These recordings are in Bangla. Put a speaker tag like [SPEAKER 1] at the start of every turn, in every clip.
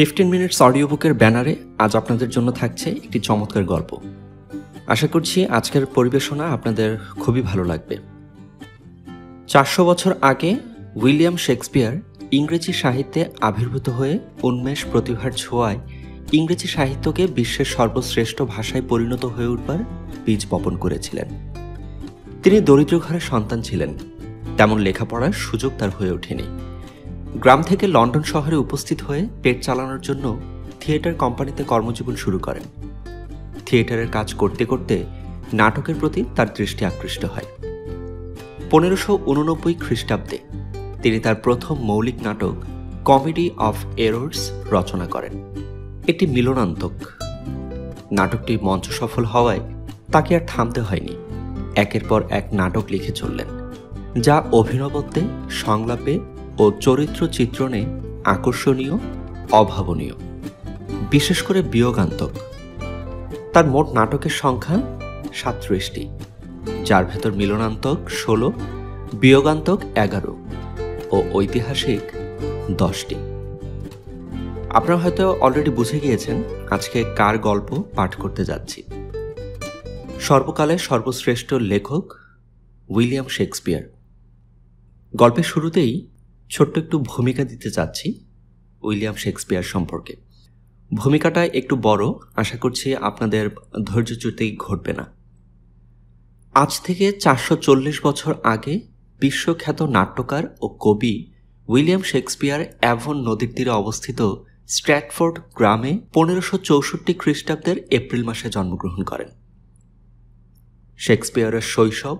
[SPEAKER 1] ফিফটিন মিনিটস অডিও বুকের ব্যানারে আজ আপনাদের জন্য থাকছে একটি চমৎকার গল্প আশা করছি আজকের পরিবেশনা আপনাদের খুবই ভালো লাগবে চারশো বছর আগে উইলিয়াম শেক্সপিয়ার ইংরেজি সাহিত্যে আবির্ভূত হয়ে উন্মেষ প্রতিভার ছোঁয়ায় ইংরেজি সাহিত্যকে বিশ্বের সর্বশ্রেষ্ঠ ভাষায় পরিণত হয়ে উঠবার বীজ বপন করেছিলেন তিনি দরিদ্র ঘরের সন্তান ছিলেন তেমন লেখাপড়ার সুযোগ তার হয়ে ওঠেনি গ্রাম থেকে লন্ডন শহরে উপস্থিত হয়ে পেট চালানোর জন্য থিয়েটার কোম্পানিতে কর্মজীবন শুরু করেন থিয়েটারের কাজ করতে করতে নাটকের প্রতি তার দৃষ্টি আকৃষ্ট হয় পনেরোশো উননব্বই খ্রিস্টাব্দে তিনি তার প্রথম মৌলিক নাটক কমেডি অফ এরোর্স রচনা করেন এটি মিলনান্তক নাটকটি মঞ্চ সফল হওয়ায় তাকে আর থামতে হয়নি একের পর এক নাটক লিখে চললেন যা অভিনবত্বে সংলাপে ও চরিত্র চিত্রণে আকর্ষণীয় অভাবনীয় বিশেষ করে বিয়োগান্তক তার মোট নাটকের সংখ্যা সাতত্রিশটি যার ভেতর মিলনান্তক ষোলো বিয়োগান্তক এগারো ও ঐতিহাসিক দশটি আপনারা হয়তো অলরেডি বুঝে গিয়েছেন আজকে কার গল্প পাঠ করতে যাচ্ছি সর্বকালে সর্বশ্রেষ্ঠ লেখক উইলিয়াম শেক্সপিয়ার গল্পের শুরুতেই ছোট্ট একটু ভূমিকা দিতে চাচ্ছি উইলিয়াম শেক্সপিয়ার সম্পর্কে ভূমিকাটা একটু বড় আশা করছি আপনাদের ধৈর্যচ্যুতি ঘটবে না আজ থেকে চারশো চল্লিশ বছর আগে বিশ্বখ্যাত নাট্যকার ও কবি উইলিয়াম শেক্সপিয়ার অ্যাভন নদীর তীরে অবস্থিত স্ট্র্যাটফোর্ড গ্রামে পনেরোশো চৌষট্টি খ্রিস্টাব্দের এপ্রিল মাসে জন্মগ্রহণ করেন শেক্সপিয়ারের শৈশব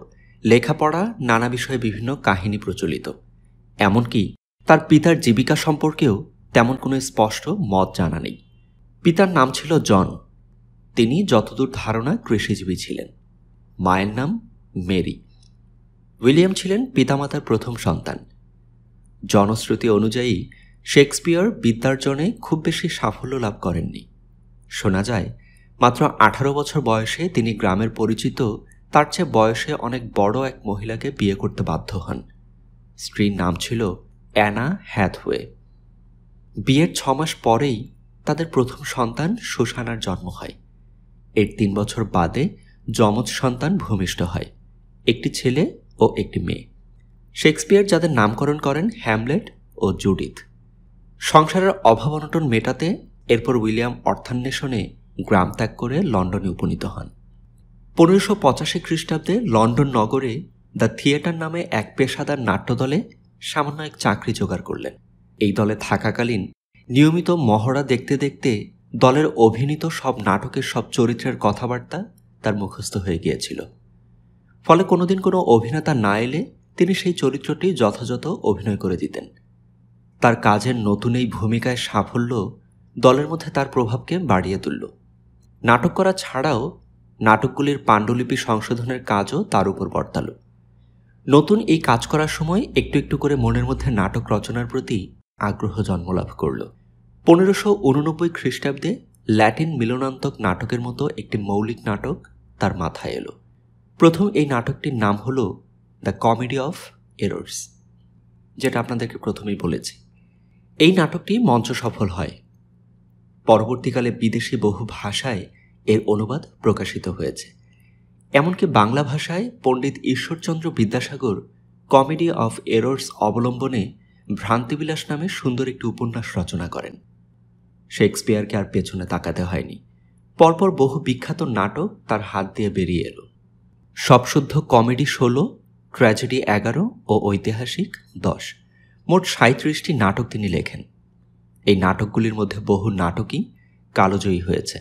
[SPEAKER 1] লেখাপড়া নানা বিষয়ে বিভিন্ন কাহিনী প্রচলিত এমনকি তার পিতার জীবিকা সম্পর্কেও তেমন কোনো স্পষ্ট মত জানা নেই পিতার নাম ছিল জন তিনি যতদূর ধারণা কৃষিজীবী ছিলেন মায়ের নাম মেরি উইলিয়াম ছিলেন পিতামাতার প্রথম সন্তান জনশ্রুতি অনুযায়ী শেক্সপিয়র বিদ্যার্জনে খুব বেশি সাফল্য লাভ করেননি শোনা যায় মাত্র আঠারো বছর বয়সে তিনি গ্রামের পরিচিত তার চেয়ে বয়সে অনেক বড় এক মহিলাকে বিয়ে করতে বাধ্য হন স্ত্রীর নাম ছিল অ্যানা হ্যাথওয়ে বিয়ের ছমাস পরেই তাদের প্রথম সন্তান সুশানার জন্ম হয় এর তিন বছর বাদে যমজ সন্তান ভূমিষ্ঠ হয় একটি ছেলে ও একটি মেয়ে শেক্সপিয়ার যাদের নামকরণ করেন হ্যামলেট ও জুডিথ সংসারের অভাব অনটন মেটাতে এরপর উইলিয়াম অর্থান্বেষণে গ্রাম ত্যাগ করে লন্ডনে উপনীত হন পনেরোশো পঁচাশি খ্রিস্টাব্দে লন্ডন নগরে দ্য থিয়েটার নামে এক পেশাদার নাট্যদলে সামান্য এক চাকরি জোগাড় করলেন এই দলে থাকাকালীন নিয়মিত মহড়া দেখতে দেখতে দলের অভিনীত সব নাটকের সব চরিত্রের কথাবার্তা তার মুখস্থ হয়ে গিয়েছিল ফলে কোনোদিন কোনো অভিনেতা না এলে তিনি সেই চরিত্রটি যথাযথ অভিনয় করে দিতেন তার কাজের নতুন এই ভূমিকায় সাফল্য দলের মধ্যে তার প্রভাবকে বাড়িয়ে তুলল নাটক করা ছাড়াও নাটকগুলির পাণ্ডুলিপি সংশোধনের কাজও তার উপর বর্তালো নতুন এই কাজ করার সময় একটু একটু করে মনের মধ্যে নাটক রচনার প্রতি আগ্রহ জন্মলাভ করল পনেরোশো উননব্বই খ্রিস্টাব্দে ল্যাটিন মিলনান্তক নাটকের মতো একটি মৌলিক নাটক তার মাথায় এলো প্রথম এই নাটকটির নাম হল দ্য কমেডি অফ এরোর্স যেটা আপনাদেরকে প্রথমেই বলেছি এই নাটকটি মঞ্চ সফল হয় পরবর্তীকালে বিদেশি বহু ভাষায় এর অনুবাদ প্রকাশিত হয়েছে এমনকি বাংলা ভাষায় পণ্ডিত Ishwarchandra Vidyasagar comedy of errors অবলম্বনে ভ্রান্তিবিলাস নামে সুন্দর একটি উপন্যাস রচনা করেন শেক্সপিয়ারকে আর পেছনে তাকাতে হয়নি পরপর বহু বিখ্যাত নাটক তার হাত দিয়ে বেরিয়ে এলো সবশুদ্ধ কমেডি ষোলো ট্র্যাজেডি এগারো ও ঐতিহাসিক দশ মোট সাঁত্রিশটি নাটক তিনি লেখেন এই নাটকগুলির মধ্যে বহু নাটকই কালোজয়ী হয়েছে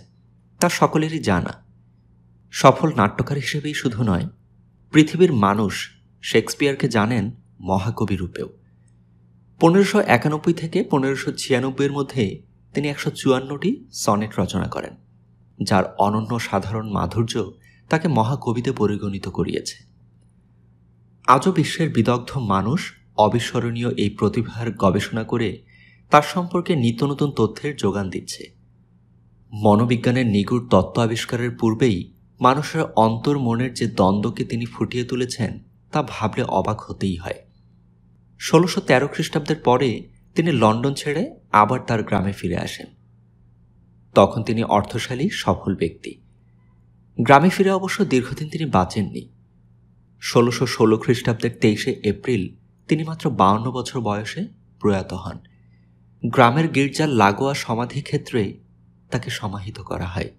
[SPEAKER 1] তা সকলেরই জানা সফল নাট্যকার হিসেবেই শুধু নয় পৃথিবীর মানুষ শেক্সপিয়ারকে জানেন মহাকবি রূপেও পনেরোশো একানব্বই থেকে পনেরোশো ছিয়ানব্বইয়ের মধ্যে তিনি একশো চুয়ান্নটি সনেট রচনা করেন যার অনন্য সাধারণ মাধুর্য তাকে মহাকবিতে পরিগণিত করিয়েছে আজও বিশ্বের বিদগ্ধ মানুষ অবিস্মরণীয় এই প্রতিভার গবেষণা করে তার সম্পর্কে নিত্য নতুন তথ্যের যোগান দিচ্ছে মনোবিজ্ঞানের নিগুড় তত্ত্ব আবিষ্কারের পূর্বেই মানুষের অন্তর মনের যে দ্বন্দ্বকে তিনি ফুটিয়ে তুলেছেন তা ভাবলে অবাক হতেই হয় ষোলোশো তেরো খ্রিস্টাব্দের পরে তিনি লন্ডন ছেড়ে আবার তার গ্রামে ফিরে আসেন তখন তিনি অর্থশালী সফল ব্যক্তি গ্রামে ফিরে অবশ্য দীর্ঘদিন তিনি বাঁচেননি ষোলোশো ষোলো খ্রিস্টাব্দের তেইশে এপ্রিল তিনি মাত্র বাউন্ন বছর বয়সে প্রয়াত হন গ্রামের গির্জার লাগোয়া সমাধিক্ষেত্রে তাকে সমাহিত করা হয়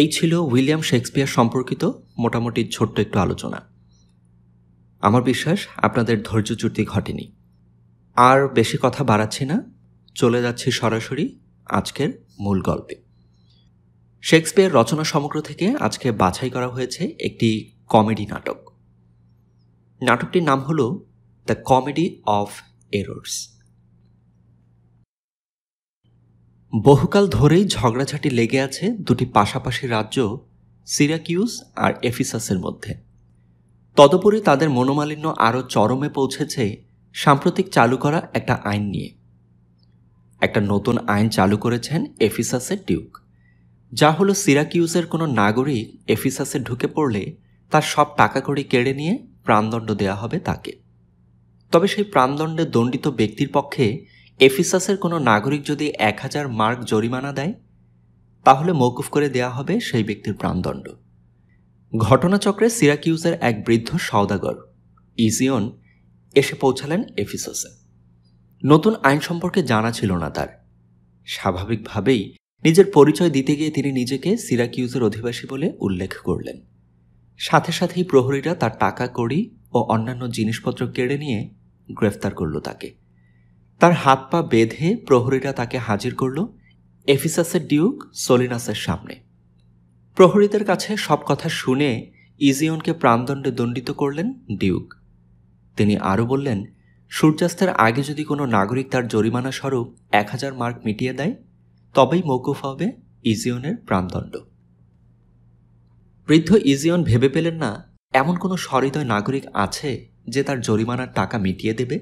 [SPEAKER 1] এই ছিল উইলিয়াম শেক্সপিয়ার সম্পর্কিত মোটামুটি ছোট্ট একটু আলোচনা আমার বিশ্বাস আপনাদের ধৈর্যচ্যুতি ঘটেনি আর বেশি কথা বাড়াচ্ছি না চলে যাচ্ছি সরাসরি আজকের মূল গল্পে শেক্সপিয়ার রচনা সমগ্র থেকে আজকে বাছাই করা হয়েছে একটি কমেডি নাটক নাটকটির নাম হল দ্য কমেডি অফ এরোর্স বহুকাল ধরেই ঝগড়াঝাটি লেগে আছে দুটি পাশাপাশি রাজ্য সিরাকিউস আর এফিসাসের মধ্যে তদুপরি তাদের মনোমালিন্য আরও চরমে পৌঁছেছে সাম্প্রতিক চালু করা একটা আইন নিয়ে একটা নতুন আইন চালু করেছেন এফিসাসের ডিউক যা হলো সিরাকিউসের কোনো নাগরিক এফিসাসে ঢুকে পড়লে তার সব টাকা করে কেড়ে নিয়ে প্রাণদণ্ড দেওয়া হবে তাকে তবে সেই প্রাণদণ্ডে দণ্ডিত ব্যক্তির পক্ষে এফিসাসের কোনো নাগরিক যদি এক হাজার মার্ক জরিমানা দেয় তাহলে মৌকুফ করে দেয়া হবে সেই ব্যক্তির প্রাণদণ্ড ঘটনাচক্রে সিরাকিউজের এক বৃদ্ধ সওদাগর ইজিয়ন এসে পৌঁছালেন এফিসাসে নতুন আইন সম্পর্কে জানা ছিল না তার স্বাভাবিকভাবেই নিজের পরিচয় দিতে গিয়ে তিনি নিজেকে সিরাকিউজের অধিবাসী বলে উল্লেখ করলেন সাথে সাথেই প্রহরীরা তার টাকা কড়ি ও অন্যান্য জিনিসপত্র কেড়ে নিয়ে গ্রেফতার করল তাকে তার হাত পা বেঁধে প্রহরীরা তাকে হাজির করল এফিসাসের ডিউক সলিনাসের সামনে প্রহরীদের কাছে সব কথা শুনে ইজিয়নকে প্রাণদণ্ডে দণ্ডিত করলেন ডিউক তিনি আরও বললেন সূর্যাস্তের আগে যদি কোনো নাগরিক তার জরিমানা স্বরূপ এক হাজার মার্ক মিটিয়ে দেয় তবেই মৌকুফ হবে ইজিয়নের প্রাণদণ্ড বৃদ্ধ ইজিয়ন ভেবে পেলেন না এমন কোনো সহৃদয় নাগরিক আছে যে তার জরিমানার টাকা মিটিয়ে দেবে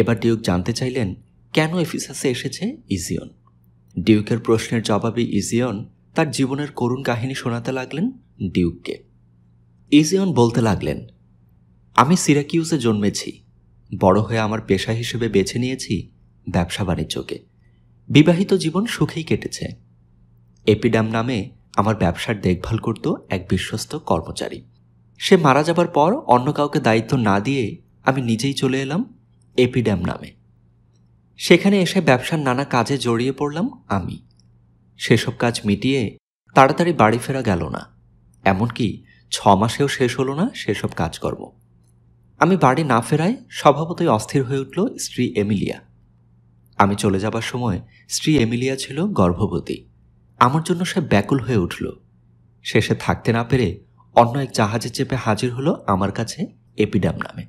[SPEAKER 1] এবার ডিউক জানতে চাইলেন কেন এফিসাসে এসেছে ইজিয়ন ডিউকের প্রশ্নের জবাবে ইজিয়ন তার জীবনের করুণ কাহিনী শোনাতে লাগলেন ডিউককে ইজিয়ন বলতে লাগলেন আমি সিরাকিউসে জন্মেছি বড় হয়ে আমার পেশা হিসেবে বেছে নিয়েছি ব্যবসা বাণিজ্যকে বিবাহিত জীবন সুখেই কেটেছে এপিডাম নামে আমার ব্যবসার দেখভাল করত এক বিশ্বস্ত কর্মচারী সে মারা যাবার পর অন্য কাউকে দায়িত্ব না দিয়ে আমি নিজেই চলে এলাম এপিড্যাম নামে সেখানে এসে ব্যবসার নানা কাজে জড়িয়ে পড়লাম আমি সেসব কাজ মিটিয়ে তাড়াতাড়ি বাড়ি ফেরা গেল না এমনকি ছ মাসেও শেষ হলো না সেসব কাজকর্ম আমি বাড়ি না ফেরায় স্বভাবতই অস্থির হয়ে উঠল স্ত্রী এমিলিয়া আমি চলে যাবার সময় স্ত্রী এমিলিয়া ছিল গর্ভবতী আমার জন্য সে ব্যাকুল হয়ে উঠল শেষে থাকতে না পেরে অন্য এক জাহাজে চেপে হাজির হলো আমার কাছে এপিডাম নামে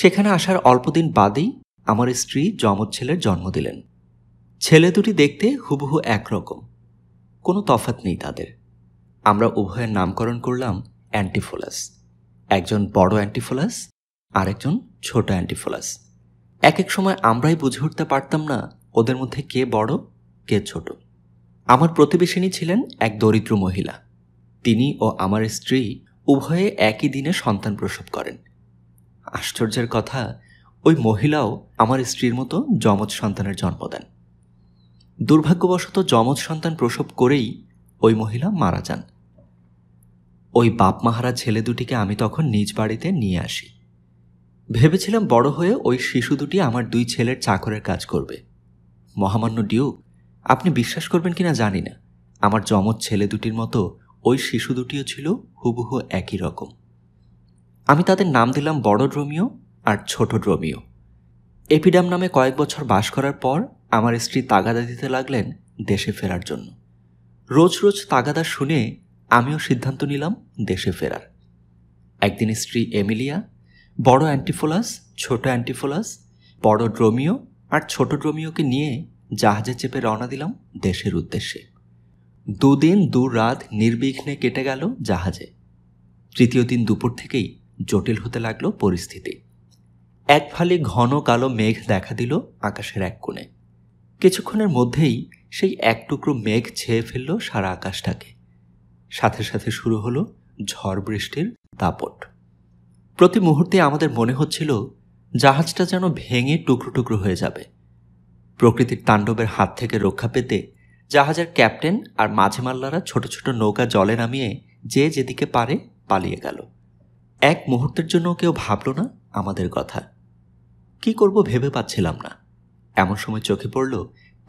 [SPEAKER 1] সেখানে আসার অল্পদিন বাদেই আমার স্ত্রী যমজ ছেলের জন্ম দিলেন ছেলে দুটি দেখতে হুবহু একরকম কোনো তফাত নেই তাদের আমরা উভয়ের নামকরণ করলাম অ্যান্টিফোলাস একজন বড় অ্যান্টিফোলাস আরেকজন ছোট অ্যান্টিফোলাস এক এক সময় আমরাই বুঝে উঠতে পারতাম না ওদের মধ্যে কে বড় কে ছোট আমার প্রতিবেশিনী ছিলেন এক দরিদ্র মহিলা তিনি ও আমার স্ত্রী উভয়ে একই দিনে সন্তান প্রসব করেন আশ্চর্যের কথা ওই মহিলাও আমার স্ত্রীর মতো যমজ সন্তানের জন্ম দেন দুর্ভাগ্যবশত যমজ সন্তান প্রসব করেই ওই মহিলা মারা যান ওই বাপ মাহারা ছেলে দুটিকে আমি তখন নিজ বাড়িতে নিয়ে আসি ভেবেছিলাম বড় হয়ে ওই শিশু দুটি আমার দুই ছেলের চাকরের কাজ করবে মহামান্য ডিউক আপনি বিশ্বাস করবেন কিনা জানি না আমার যমজ ছেলে দুটির মতো ওই শিশু দুটিও ছিল হুবহু একই রকম আমি তাদের নাম দিলাম বড় ড্রোমিও আর ছোট ড্রোমিও এপিডাম নামে কয়েক বছর বাস করার পর আমার স্ত্রী তাগাদা দিতে লাগলেন দেশে ফেরার জন্য রোজ রোজ তাগাদা শুনে আমিও সিদ্ধান্ত নিলাম দেশে ফেরার একদিন স্ত্রী এমিলিয়া বড় অ্যান্টিফোলাস ছোট অ্যান্টিফোলাস বড় ড্রোমিও আর ছোট ড্রোমিওকে নিয়ে জাহাজে চেপে রওনা দিলাম দেশের উদ্দেশ্যে দুদিন দু রাত নির্বিঘ্নে কেটে গেল জাহাজে তৃতীয় দিন দুপুর থেকেই জটিল হতে লাগল পরিস্থিতি এক ফালে ঘন কালো মেঘ দেখা দিল আকাশের এক কোণে কিছুক্ষণের মধ্যেই সেই এক টুকরো মেঘ ছেয়ে ফেলল সারা আকাশটাকে সাথে সাথে শুরু হলো ঝড় বৃষ্টির দাপট প্রতি মুহূর্তে আমাদের মনে হচ্ছিল জাহাজটা যেন ভেঙে টুকরো টুকরো হয়ে যাবে প্রকৃতির তাণ্ডবের হাত থেকে রক্ষা পেতে জাহাজের ক্যাপ্টেন আর মাঝেমাল্লারা ছোট ছোট নৌকা জলে নামিয়ে যে যেদিকে পারে পালিয়ে গেল এক মুহূর্তের জন্য কেউ ভাবল না আমাদের কথা কি করব ভেবে পাচ্ছিলাম না এমন সময় চোখে পড়ল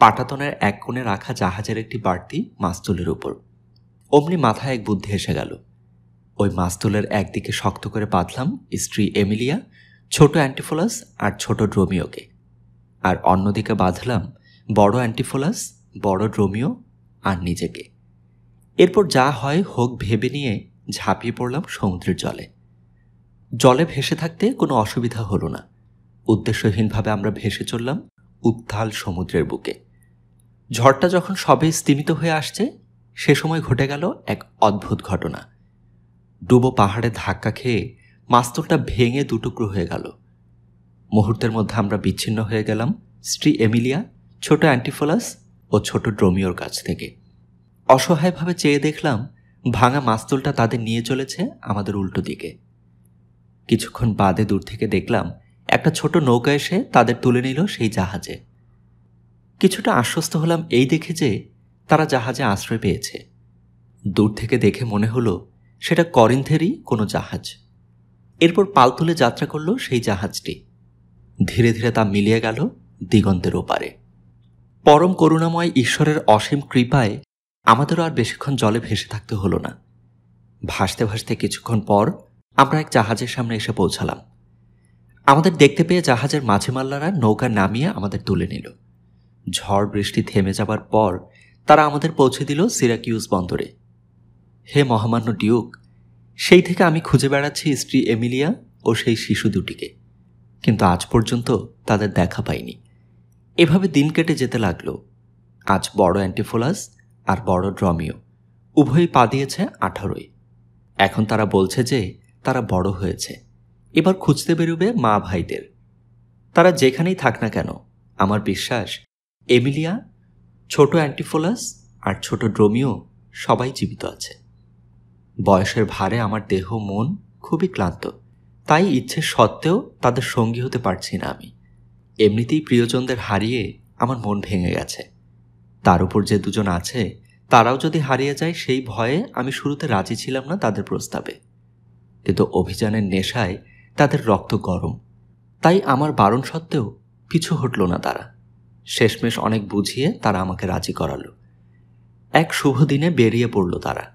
[SPEAKER 1] পাটাতনের এক কোণে রাখা জাহাজের একটি বাড়তি মাস্তুলের উপর অমনি মাথায় এক বুদ্ধি এসে গেল ওই মাস্তুলের একদিকে শক্ত করে বাঁধলাম স্ত্রী এমিলিয়া ছোট অ্যান্টিফোলাস আর ছোট ড্রোমিওকে আর অন্যদিকে বাঁধলাম বড় অ্যান্টিফোলাস বড় ড্রোমিও আর নিজেকে এরপর যা হয় হোক ভেবে নিয়ে ঝাঁপিয়ে পড়লাম সমুদ্রের জলে জলে ভেসে থাকতে কোনো অসুবিধা হলো না উদ্দেশ্যহীনভাবে আমরা ভেসে চললাম উত্থাল সমুদ্রের বুকে ঝড়টা যখন সবে স্তিমিত হয়ে আসছে সে সময় ঘটে গেল এক অদ্ভুত ঘটনা ডুবো পাহাড়ে ধাক্কা খেয়ে মাস্তুলটা ভেঙে দুটুকরো হয়ে গেল মুহূর্তের মধ্যে আমরা বিচ্ছিন্ন হয়ে গেলাম স্ত্রী এমিলিয়া ছোট অ্যান্টিফোলাস ও ছোট ড্রোমিওর কাছ থেকে অসহায়ভাবে চেয়ে দেখলাম ভাঙা মাস্তুলটা তাদের নিয়ে চলেছে আমাদের উল্টো দিকে কিছুক্ষণ বাদে দূর থেকে দেখলাম একটা ছোট নৌকা এসে তাদের তুলে নিল সেই জাহাজে কিছুটা আশ্বস্ত হলাম এই দেখে যে তারা জাহাজে আশ্রয় পেয়েছে দূর থেকে দেখে মনে হলো সেটা করিন্থেরই কোনো জাহাজ এরপর পাল তুলে যাত্রা করলো সেই জাহাজটি ধীরে ধীরে তা মিলিয়ে গেল দিগন্তের ওপারে পরম করুণাময় ঈশ্বরের অসীম কৃপায় আমাদেরও আর বেশিক্ষণ জলে ভেসে থাকতে হলো না ভাসতে ভাসতে কিছুক্ষণ পর আমরা এক জাহাজের সামনে এসে পৌঁছালাম আমাদের দেখতে পেয়ে জাহাজের মাঝেমাল্লারা মাল্লারা নৌকা নামিয়ে আমাদের তুলে নিল ঝড় বৃষ্টি থেমে যাবার পর তারা আমাদের পৌঁছে দিল সিরাকিউস বন্দরে হে মহামান্য ডিউক সেই থেকে আমি খুঁজে বেড়াচ্ছি স্ত্রী এমিলিয়া ও সেই শিশু দুটিকে কিন্তু আজ পর্যন্ত তাদের দেখা পাইনি এভাবে দিন কেটে যেতে লাগলো আজ বড় অ্যান্টিফোলাস আর বড় ড্রমিও উভয়ই পা দিয়েছে আঠারোই এখন তারা বলছে যে তারা বড় হয়েছে এবার খুঁজতে বেরোবে মা ভাইদের তারা যেখানেই থাক না কেন আমার বিশ্বাস এমিলিয়া ছোট অ্যান্টিফোলাস আর ছোট ড্রোমিও সবাই জীবিত আছে বয়সের ভারে আমার দেহ মন খুবই ক্লান্ত তাই ইচ্ছে সত্ত্বেও তাদের সঙ্গী হতে পারছি না আমি এমনিতেই প্রিয়জনদের হারিয়ে আমার মন ভেঙে গেছে তার উপর যে দুজন আছে তারাও যদি হারিয়ে যায় সেই ভয়ে আমি শুরুতে রাজি ছিলাম না তাদের প্রস্তাবে কিন্তু অভিযানের নেশায় তাদের রক্ত গরম তাই আমার বারণ সত্ত্বেও পিছু হটল না তারা শেষমেশ অনেক বুঝিয়ে তারা আমাকে রাজি করালো এক শুভ দিনে বেরিয়ে পড়ল তারা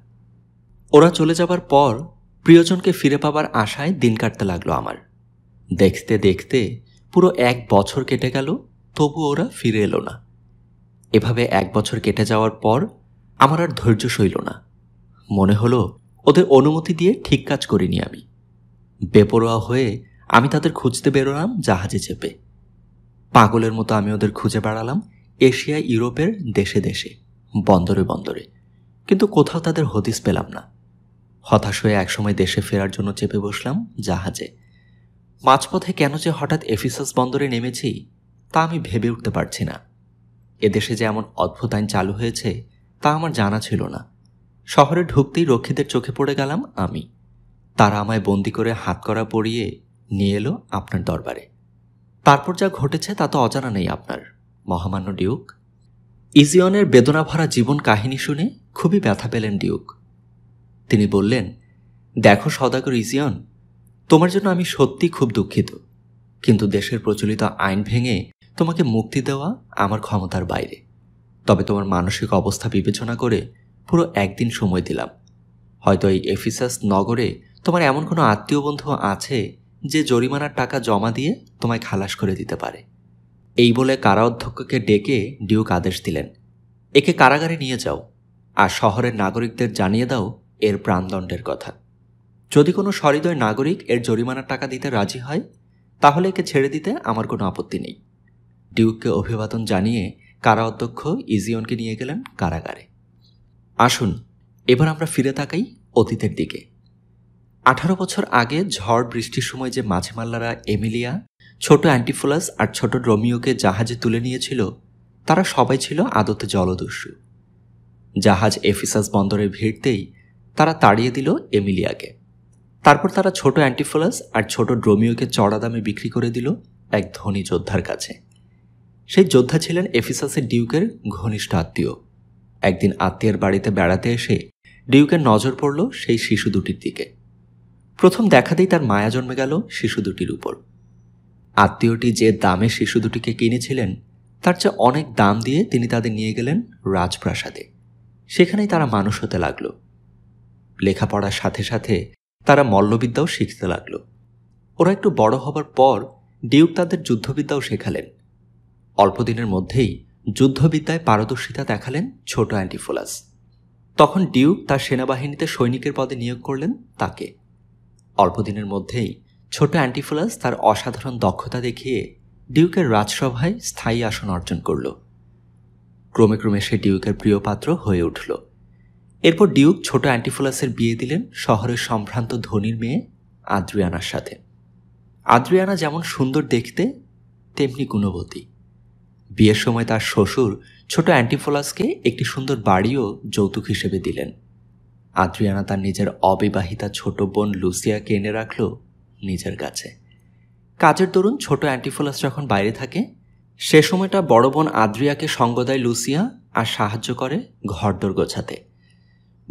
[SPEAKER 1] ওরা চলে যাবার পর প্রিয়জনকে ফিরে পাবার আশায় দিন কাটতে লাগলো আমার দেখতে দেখতে পুরো এক বছর কেটে গেল তবু ওরা ফিরে এলো না এভাবে এক বছর কেটে যাওয়ার পর আমার আর ধৈর্য সইল না মনে হলো ওদের অনুমতি দিয়ে ঠিক কাজ করিনি আমি বেপরোয়া হয়ে আমি তাদের খুঁজতে বেরোলাম জাহাজে চেপে পাগলের মতো আমি ওদের খুঁজে বেড়ালাম এশিয়া ইউরোপের দেশে দেশে বন্দরে বন্দরে কিন্তু কোথাও তাদের হদিস পেলাম না হতাশ হয়ে একসময় দেশে ফেরার জন্য চেপে বসলাম জাহাজে মাঝপথে কেন যে হঠাৎ এফিসাস বন্দরে নেমেছি তা আমি ভেবে উঠতে পারছি না এদেশে যে এমন অদ্ভুত আইন চালু হয়েছে তা আমার জানা ছিল না শহরে ঢুকতেই রক্ষীদের চোখে পড়ে গেলাম আমি তারা আমায় বন্দি করে হাত করা পরিয়ে নিয়ে এলো আপনার দরবারে তারপর যা ঘটেছে তা তো অজানা নেই আপনার মহামান্য ডিউক ইজিয়নের বেদনা ভরা জীবন কাহিনী শুনে খুবই ব্যথা পেলেন ডিউক তিনি বললেন দেখো সদাগর ইজিয়ন তোমার জন্য আমি সত্যি খুব দুঃখিত কিন্তু দেশের প্রচলিত আইন ভেঙে তোমাকে মুক্তি দেওয়া আমার ক্ষমতার বাইরে তবে তোমার মানসিক অবস্থা বিবেচনা করে পুরো একদিন সময় দিলাম হয়তো এই এফিসাস নগরে তোমার এমন কোনো আত্মীয় বন্ধু আছে যে জরিমানার টাকা জমা দিয়ে তোমায় খালাস করে দিতে পারে এই বলে কারা অধ্যক্ষকে ডেকে ডিউক আদেশ দিলেন একে কারাগারে নিয়ে যাও আর শহরের নাগরিকদের জানিয়ে দাও এর প্রাণদণ্ডের কথা যদি কোনো সহৃদয় নাগরিক এর জরিমানার টাকা দিতে রাজি হয় তাহলে একে ছেড়ে দিতে আমার কোনো আপত্তি নেই ডিউককে অভিবাদন জানিয়ে কারা অধ্যক্ষ ইজিয়নকে নিয়ে গেলেন কারাগারে আসুন এবার আমরা ফিরে তাকাই অতীতের দিকে আঠারো বছর আগে ঝড় বৃষ্টির সময় যে মাঝেমাল্লারা এমিলিয়া ছোট অ্যান্টিফোলাস আর ছোট রোমিওকে জাহাজে তুলে নিয়েছিল তারা সবাই ছিল আদতে জলদস্যু জাহাজ এফিসাস বন্দরে ভিড়তেই তারা তাড়িয়ে দিল এমিলিয়াকে তারপর তারা ছোট অ্যান্টিফোলাস আর ছোট ড্রোমিওকে চড়া দামে বিক্রি করে দিল এক ধনী যোদ্ধার কাছে সেই যোদ্ধা ছিলেন এফিসাসের ডিউকের ঘনিষ্ঠ আত্মীয় একদিন আত্মীয়ের বাড়িতে বেড়াতে এসে ডিউকের নজর পড়ল সেই শিশু দুটির দিকে প্রথম দেখাতেই তার মায়া জন্মে গেল শিশু দুটির উপর আত্মীয়টি যে দামে শিশু দুটিকে কিনেছিলেন তার চেয়ে অনেক দাম দিয়ে তিনি তাদের নিয়ে গেলেন রাজপ্রাসাদে সেখানেই তারা মানুষ হতে লাগলো লেখাপড়ার সাথে সাথে তারা মল্লবিদ্যাও শিখতে লাগল ওরা একটু বড় হবার পর ডিউক তাদের যুদ্ধবিদ্যাও শেখালেন অল্পদিনের মধ্যেই যুদ্ধবিদ্যায় পারদর্শিতা দেখালেন ছোট অ্যান্টিফোলাস তখন ডিউক তার সেনাবাহিনীতে সৈনিকের পদে নিয়োগ করলেন তাকে অল্পদিনের মধ্যেই ছোট অ্যান্টিফোলাস তার অসাধারণ দক্ষতা দেখিয়ে ডিউকের রাজসভায় স্থায়ী আসন অর্জন করল ক্রমে ক্রমে সে ডিউকের প্রিয় পাত্র হয়ে উঠল এরপর ডিউক ছোট অ্যান্টিফোলাসের বিয়ে দিলেন শহরের সম্ভ্রান্ত ধনির মেয়ে আদ্রিয়ানার সাথে আদ্রিয়ানা যেমন সুন্দর দেখতে তেমনি গুণবতী বিয়ের সময় তার শ্বশুর ছোট অ্যান্টিফোলাসকে একটি সুন্দর বাড়িও যৌতুক হিসেবে দিলেন আদ্রিয়ানা তার নিজের অবিবাহিতা ছোট বোন লুসিয়াকে এনে রাখল নিজের কাছে কাজের দরুন ছোট অ্যান্টিফোলাস যখন বাইরে থাকে সে সময়টা বড় বোন আদ্রিয়াকে সঙ্গ দেয় লুসিয়া আর সাহায্য করে ঘরদোর গোছাতে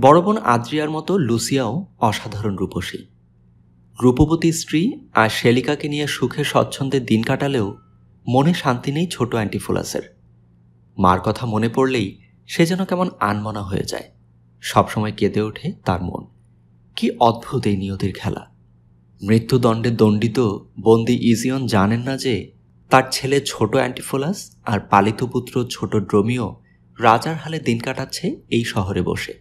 [SPEAKER 1] বড় বোন আদ্রিয়ার মতো লুসিয়াও অসাধারণ রূপসী রূপবতী স্ত্রী আর শেলিকাকে নিয়ে সুখে স্বচ্ছন্দে দিন কাটালেও মনে শান্তি নেই ছোট অ্যান্টিফোলাসের মার কথা মনে পড়লেই সে যেন কেমন আনমনা হয়ে যায় সবসময় কেঁদে ওঠে তার মন কি অদ্ভুত এই নিয়তির খেলা মৃত্যুদণ্ডে দণ্ডিত বন্দি ইজিয়ন জানেন না যে তার ছেলে ছোট অ্যান্টিফোলাস আর পালিত পুত্র ছোট ড্রোমিও রাজার হালে দিন কাটাচ্ছে এই শহরে বসে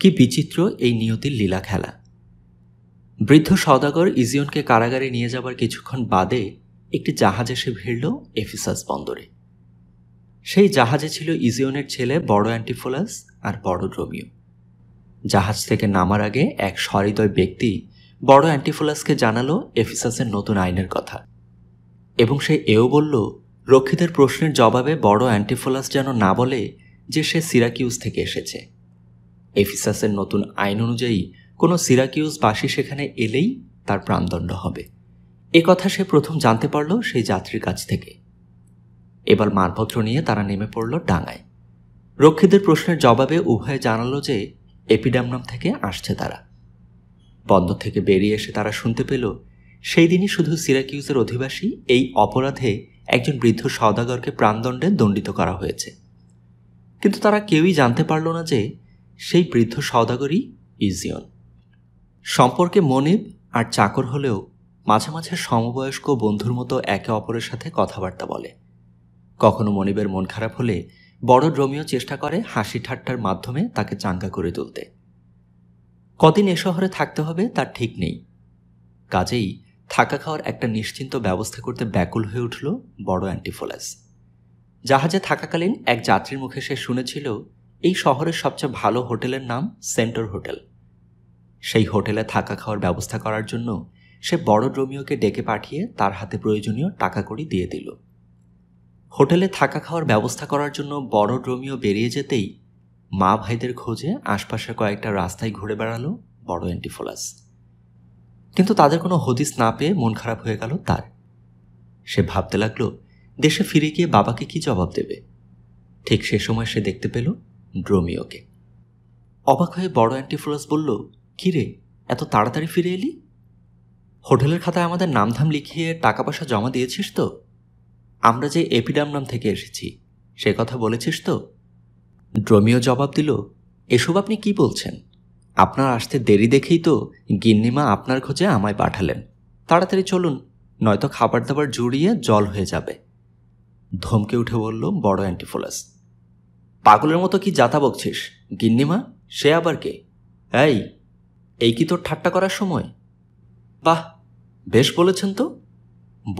[SPEAKER 1] কি বিচিত্র এই নিয়তির লীলা খেলা বৃদ্ধ সদাগর ইজিয়নকে কারাগারে নিয়ে যাবার কিছুক্ষণ বাদে একটি জাহাজ এসে ভিড়ল এফিসাস বন্দরে সেই জাহাজে ছিল ইজিওনের ছেলে বড় অ্যান্টিফোলাস আর বড় ড্রোমিও জাহাজ থেকে নামার আগে এক সহৃদয় ব্যক্তি বড় অ্যান্টিফোলাসকে জানালো এফিসাসের নতুন আইনের কথা এবং সে এও বলল রক্ষীদের প্রশ্নের জবাবে বড় অ্যান্টিফোলাস যেন না বলে যে সে সিরাকিউস থেকে এসেছে এফিসাসের নতুন আইন অনুযায়ী কোনো সিরাকিউসবাসী সেখানে এলেই তার প্রাণদণ্ড হবে এ কথা সে প্রথম জানতে পারল সেই যাত্রীর কাছ থেকে এবার মালপত্র নিয়ে তারা নেমে পড়ল ডাঙায় রক্ষীদের প্রশ্নের জবাবে উভয়ে জানালো যে এপিডামনাম থেকে আসছে তারা বন্দর থেকে বেরিয়ে এসে তারা শুনতে পেল সেই দিনই শুধু সিরাকিউসের অধিবাসী এই অপরাধে একজন বৃদ্ধ সওদাগরকে প্রাণদণ্ডে দণ্ডিত করা হয়েছে কিন্তু তারা কেউই জানতে পারল না যে সেই বৃদ্ধ সওদাগরই ইজিয়ন সম্পর্কে মনিব আর চাকর হলেও মাঝে মাঝে সমবয়স্ক বন্ধুর মতো একে অপরের সাথে কথাবার্তা বলে কখনো মনিবের মন খারাপ হলে বড় রোমিও চেষ্টা করে হাসি ঠাট্টার মাধ্যমে তাকে চাঙ্গা করে তুলতে কদিন এ শহরে থাকতে হবে তার ঠিক নেই কাজেই থাকা খাওয়ার একটা নিশ্চিন্ত ব্যবস্থা করতে ব্যাকুল হয়ে উঠল বড় অ্যান্টিফোলাস জাহাজে থাকাকালীন এক যাত্রীর মুখে সে শুনেছিল এই শহরের সবচেয়ে ভালো হোটেলের নাম সেন্টার হোটেল সেই হোটেলে থাকা খাওয়ার ব্যবস্থা করার জন্য সে বড় রোমিওকে ডেকে পাঠিয়ে তার হাতে প্রয়োজনীয় টাকা করি দিয়ে দিল হোটেলে থাকা খাওয়ার ব্যবস্থা করার জন্য বড় রোমিও বেরিয়ে যেতেই মা ভাইদের খোঁজে আশপাশে কয়েকটা রাস্তায় ঘুরে বেড়ালো বড় অ্যান্টিফোলাস কিন্তু তাদের কোনো হদিস না পেয়ে মন খারাপ হয়ে গেল তার সে ভাবতে লাগলো দেশে ফিরে গিয়ে বাবাকে কি জবাব দেবে ঠিক সে সময় সে দেখতে পেল ড্রোমিওকে অবাক হয়ে বড় অ্যান্টিফোলাস বলল কিরে এত তাড়াতাড়ি ফিরে এলি হোটেলের খাতায় আমাদের নামধাম লিখিয়ে টাকা পয়সা জমা দিয়েছিস তো আমরা যে এপিডাম নাম থেকে এসেছি সে কথা বলেছিস তো ড্রমিও জবাব দিল এসব আপনি কি বলছেন আপনার আসতে দেরি দেখেই তো গিন্নিমা আপনার খোঁজে আমায় পাঠালেন তাড়াতাড়ি চলুন নয়তো খাবার দাবার জুড়িয়ে জল হয়ে যাবে ধমকে উঠে বলল বড় অ্যান্টিফোলাস পাগলের মতো কি যাতা বকছিস গিন্নিমা সে আবার কে এই কি তোর ঠাট্টা করার সময় বাহ বেশ বলেছেন তো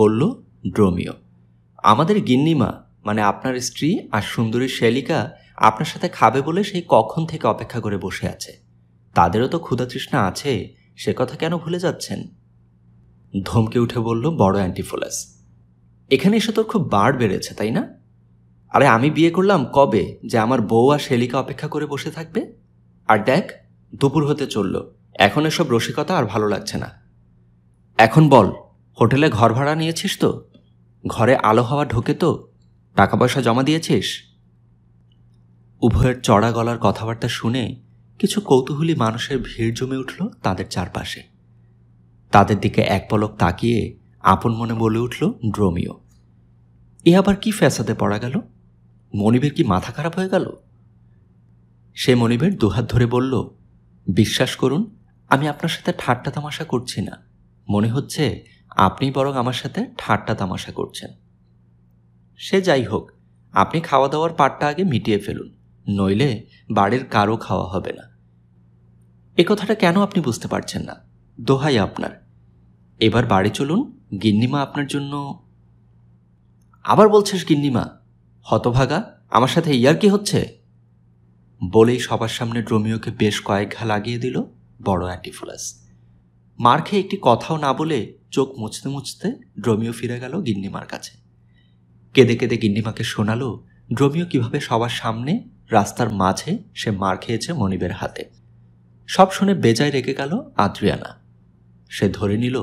[SPEAKER 1] বলল ড্রোমিও আমাদের গিন্নিমা মানে আপনার স্ত্রী আর সুন্দরী শ্যালিকা আপনার সাথে খাবে বলে সেই কখন থেকে অপেক্ষা করে বসে আছে তাদেরও তো ক্ষুধা তৃষ্ণা আছে সে কথা কেন ভুলে যাচ্ছেন ধমকে উঠে বলল বড় অ্যান্টিফোলাস এখানে এসে তোর খুব বাড় বেড়েছে তাই না আরে আমি বিয়ে করলাম কবে যে আমার বউ আর শেলিকা অপেক্ষা করে বসে থাকবে আর দেখ দুপুর হতে চলল এখন এসব রসিকতা আর ভালো লাগছে না এখন বল হোটেলে ঘর ভাড়া নিয়েছিস তো ঘরে আলো হাওয়া ঢোকে তো টাকা পয়সা জমা দিয়েছিস উভয়ের চড়া গলার কথাবার্তা শুনে কিছু কৌতূহলী মানুষের ভিড় জমে উঠল তাদের চারপাশে তাদের দিকে এক পলক তাকিয়ে আপন মনে বলে উঠল ড্রোমিও এ আবার কি ফ্যাসাদে পড়া গেল মনিবের কি মাথা খারাপ হয়ে গেল সে মনিবের দুহাত ধরে বলল বিশ্বাস করুন আমি আপনার সাথে ঠাট্টা তামাশা করছি না মনে হচ্ছে আপনি বরং আমার সাথে ঠাট্টা তামাশা করছেন সে যাই হোক আপনি খাওয়া দাওয়ার পাটটা আগে মিটিয়ে ফেলুন নইলে বাড়ির কারও খাওয়া হবে না এ কথাটা কেন আপনি বুঝতে পারছেন না দোহাই আপনার এবার বাড়ি চলুন গিন্নিমা আপনার জন্য আবার বলছিস গিন্নিমা হতভাগা আমার সাথে ইয়ার কি হচ্ছে বলেই সবার সামনে ড্রোমিওকে বেশ কয়েক ঘা লাগিয়ে দিল বড় অ্যান্টিফুলাস মার খেয়ে একটি কথাও না বলে চোখ মুছতে মুছতে ড্রোমিও ফিরে গেল গিন্নিমার কাছে কেঁদে কেঁদে গিন্নিমাকে শোনালো ড্রোমিও কিভাবে সবার সামনে রাস্তার মাঝে সে মার খেয়েছে মনিবের হাতে সব শুনে বেজায় রেগে গেল আদ্রিয়ানা সে ধরে নিল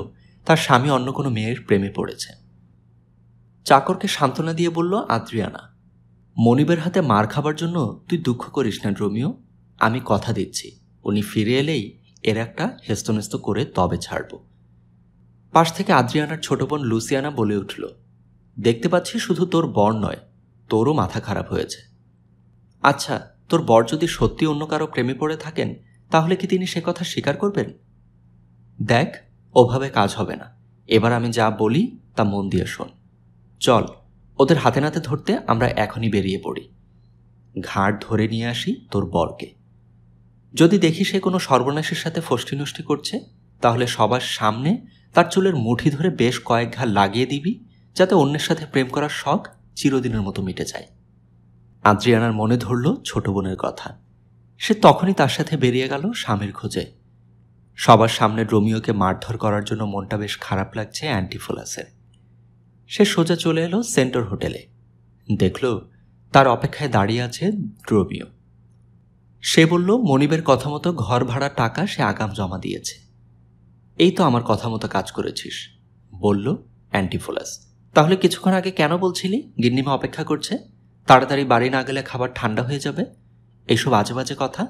[SPEAKER 1] তার স্বামী অন্য কোনো মেয়ের প্রেমে পড়েছে চাকরকে সান্ত্বনা দিয়ে বলল আদ্রিয়ানা মনিবের হাতে মার খাবার জন্য তুই দুঃখ করিস না ড্রোমিও আমি কথা দিচ্ছি উনি ফিরে এলেই এর একটা হেস্তনেস্ত করে তবে ছাড়ব পাশ থেকে আদ্রিয়ানার ছোট বোন লুসিয়ানা বলে উঠল দেখতে পাচ্ছি শুধু তোর বর নয় তোরও মাথা খারাপ হয়েছে আচ্ছা তোর বর যদি সত্যি অন্য কারো প্রেমে পড়ে থাকেন তাহলে কি তিনি সে কথা স্বীকার করবেন দেখ ওভাবে কাজ হবে না এবার আমি যা বলি তা মন দিয়ে শোন চল ওদের হাতে নাতে ধরতে আমরা এখনই বেরিয়ে পড়ি ঘাট ধরে নিয়ে আসি তোর বরকে যদি দেখি সে কোনো সর্বনাশের সাথে ফষ্টিনষ্টি করছে তাহলে সবার সামনে তার চুলের মুঠি ধরে বেশ কয়েক ঘা লাগিয়ে দিবি যাতে অন্যের সাথে প্রেম করার শখ চিরদিনের মতো মিটে যায় আদ্রিয়ানার মনে ধরল ছোট বোনের কথা সে তখনই তার সাথে বেরিয়ে গেল স্বামীর খোঁজে সবার সামনে রোমিওকে মারধর করার জন্য মনটা বেশ খারাপ লাগছে অ্যান্টিফোলাসের সে সোজা চলে এলো সেন্টার হোটেলে দেখল তার অপেক্ষায় দাঁড়িয়ে আছে রোমিও সে বলল মনিবের কথা মতো ঘর ভাড়া টাকা সে আগাম জমা দিয়েছে এই তো আমার কথা মতো কাজ করেছিস বলল অ্যান্টিফোলাস তাহলে কিছুক্ষণ আগে কেন বলছিলি গিন্নিমা অপেক্ষা করছে তাড়াতাড়ি বাড়ি না গেলে খাবার ঠান্ডা হয়ে যাবে এসব আজে বাজে কথা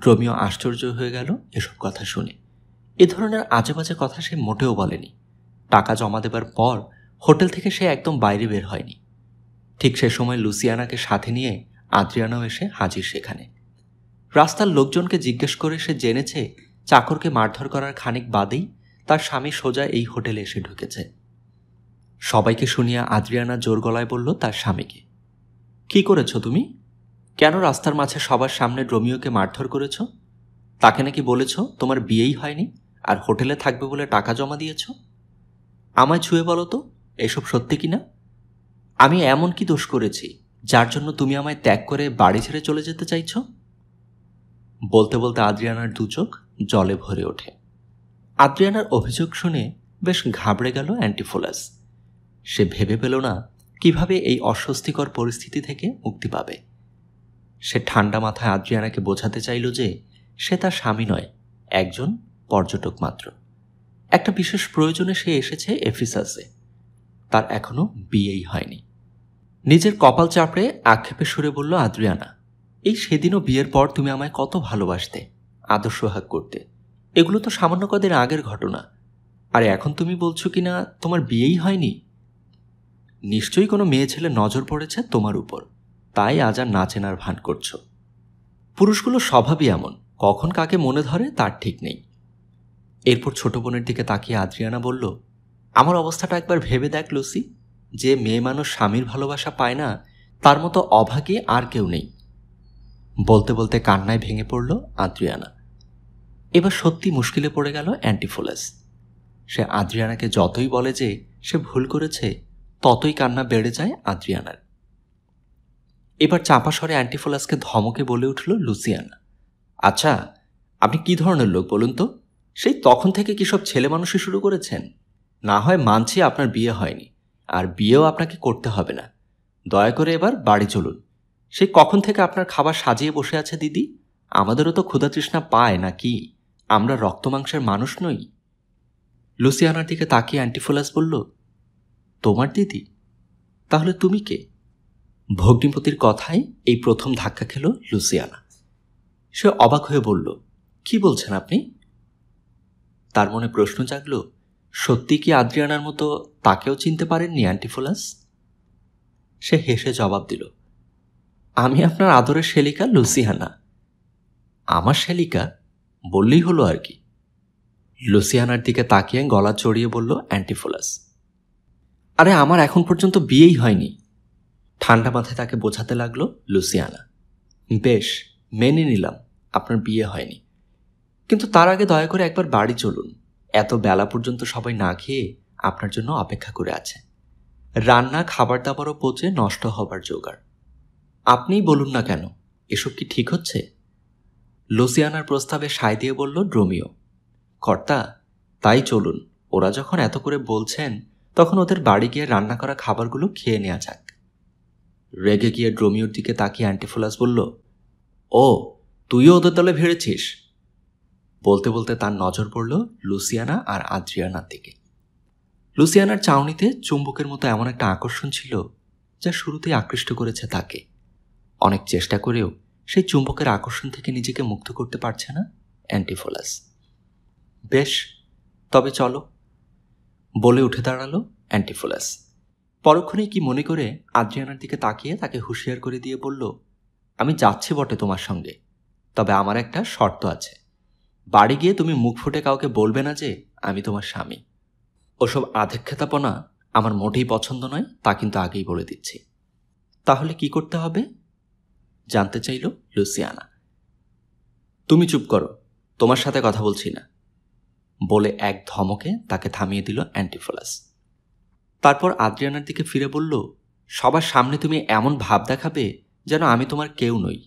[SPEAKER 1] ড্রোমিও আশ্চর্য হয়ে গেল এসব কথা শুনে এ ধরনের আজে বাজে কথা সে মোটেও বলেনি টাকা জমা দেবার পর হোটেল থেকে সে একদম বাইরে বের হয়নি ঠিক সে সময় লুসিয়ানাকে সাথে নিয়ে আদ্রিয়ানাও এসে হাজির সেখানে রাস্তার লোকজনকে জিজ্ঞেস করে সে জেনেছে চাকরকে মারধর করার খানিক বাদেই তার স্বামী সোজা এই হোটেলে এসে ঢুকেছে সবাইকে শুনিয়া আদ্রিয়ানা জোর গলায় বলল তার স্বামীকে কি করেছ তুমি কেন রাস্তার মাঝে সবার সামনে রোমিওকে মারধর করেছ তাকে নাকি বলেছ তোমার বিয়েই হয়নি আর হোটেলে থাকবে বলে টাকা জমা দিয়েছ আমায় ছুঁয়ে বলো তো এসব সত্যি কি না আমি এমন কি দোষ করেছি যার জন্য তুমি আমায় ত্যাগ করে বাড়ি ছেড়ে চলে যেতে চাইছ বলতে বলতে আদ্রিয়ানার দু চোখ জলে ভরে ওঠে আদ্রিয়ানার অভিযোগ শুনে বেশ ঘাবড়ে গেল অ্যান্টিফোলাস সে ভেবে পেল না কিভাবে এই অস্বস্তিকর পরিস্থিতি থেকে মুক্তি পাবে সে ঠান্ডা মাথায় আদ্রিয়ানাকে বোঝাতে চাইল যে সে তার স্বামী নয় একজন পর্যটক মাত্র একটা বিশেষ প্রয়োজনে সে এসেছে এফিসাসে তার এখনও বিয়েই হয়নি নিজের কপাল চাপড়ে আক্ষেপে সুরে বলল আদ্রিয়ানা এই সেদিনও বিয়ের পর তুমি আমায় কত ভালোবাসতে আদর্শ হাক করতে এগুলো তো সামান্য কদের আগের ঘটনা আর এখন তুমি বলছো কি না তোমার বিয়েই হয়নি নিশ্চয়ই কোনো মেয়ে ছেলে নজর পড়েছে তোমার উপর তাই আজ আর না চেনার ভান করছো পুরুষগুলো স্বভাবই এমন কখন কাকে মনে ধরে তার ঠিক নেই এরপর ছোট বোনের দিকে তাকিয়ে আদ্রিয়ানা বলল আমার অবস্থাটা একবার ভেবে দেখ লুসি যে মেয়ে মানুষ স্বামীর ভালোবাসা পায় না তার মতো অভাগী আর কেউ নেই বলতে বলতে কান্নায় ভেঙে পড়ল আদ্রিয়ানা এবার সত্যি মুশকিলে পড়ে গেল অ্যান্টিফোলাস সে আদ্রিয়ানাকে যতই বলে যে সে ভুল করেছে ততই কান্না বেড়ে যায় আদ্রিয়ানার এবার চাপা সরে অ্যান্টিফোলাসকে ধমকে বলে উঠল লুসিয়ানা আচ্ছা আপনি কি ধরনের লোক বলুন তো সেই তখন থেকে কি সব ছেলে মানুষই শুরু করেছেন না হয় মানছি আপনার বিয়ে হয়নি আর বিয়েও আপনাকে করতে হবে না দয়া করে এবার বাড়ি চলুন সে কখন থেকে আপনার খাবার সাজিয়ে বসে আছে দিদি আমাদেরও তো ক্ষুধা তৃষ্ণা পায় না কি আমরা রক্তমাংসের মানুষ নই লুসিয়ানার দিকে তাকিয়ে অ্যান্টিফোলাস বলল তোমার দিদি তাহলে তুমি কে ভগ্নিপতির কথায় এই প্রথম ধাক্কা খেল লুসিয়ানা সে অবাক হয়ে বলল কি বলছেন আপনি তার মনে প্রশ্ন জাগলো সত্যি কি আদ্রিয়ানার মতো তাকেও চিনতে পারেননি অ্যান্টিফোলাস সে হেসে জবাব দিল আমি আপনার আদরের শেলিকা লুসিয়ানা আমার শেলিকা বললেই হলো আর কি লুসিয়ানার দিকে তাকিয়ে গলা চড়িয়ে বলল অ্যান্টিফোলাস আরে আমার এখন পর্যন্ত বিয়েই হয়নি ঠান্ডা মাথায় তাকে বোঝাতে লাগলো লুসিয়ানা বেশ মেনে নিলাম আপনার বিয়ে হয়নি কিন্তু তার আগে দয়া করে একবার বাড়ি চলুন এত বেলা পর্যন্ত সবাই না খেয়ে আপনার জন্য অপেক্ষা করে আছে রান্না খাবার দাবারও পচে নষ্ট হবার জোগাড় আপনিই বলুন না কেন এসব কি ঠিক হচ্ছে লুসিয়ানার প্রস্তাবে সায় দিয়ে বলল ড্রোমিও কর্তা তাই চলুন ওরা যখন এত করে বলছেন তখন ওদের বাড়ি গিয়ে রান্না করা খাবারগুলো খেয়ে নেওয়া যাক রেগে গিয়ে ড্রোমিওর দিকে তাকিয়ে অ্যান্টিফোলাস বলল ও তুইও ওদের দলে ভেড়েছিস বলতে বলতে তার নজর পড়ল লুসিয়ানা আর আদ্রিয়ানার দিকে লুসিয়ানার চাউনিতে চুম্বকের মতো এমন একটা আকর্ষণ ছিল যা শুরুতেই আকৃষ্ট করেছে তাকে অনেক চেষ্টা করেও সেই চুম্বকের আকর্ষণ থেকে নিজেকে মুক্ত করতে পারছে না অ্যান্টিফোলাস বেশ তবে চলো বলে উঠে দাঁড়ালো অ্যান্টিফোলাস পরক্ষণেই কি মনে করে আদ্রিয়ানার দিকে তাকিয়ে তাকে হুঁশিয়ার করে দিয়ে বলল আমি যাচ্ছি বটে তোমার সঙ্গে তবে আমার একটা শর্ত আছে বাড়ি গিয়ে তুমি মুখ ফুটে কাউকে বলবে না যে আমি তোমার স্বামী ওসব আধেক্ষেতাপনা আমার মোটেই পছন্দ নয় তা কিন্তু আগেই বলে দিচ্ছি তাহলে কি করতে হবে জানতে চাইল লুসিয়ানা তুমি চুপ করো তোমার সাথে কথা বলছি না বলে এক ধমকে তাকে থামিয়ে দিল অ্যান্টিফোলাস তারপর আদ্রিয়ানার দিকে ফিরে বলল সবার সামনে তুমি এমন ভাব দেখাবে যেন আমি তোমার কেউ নই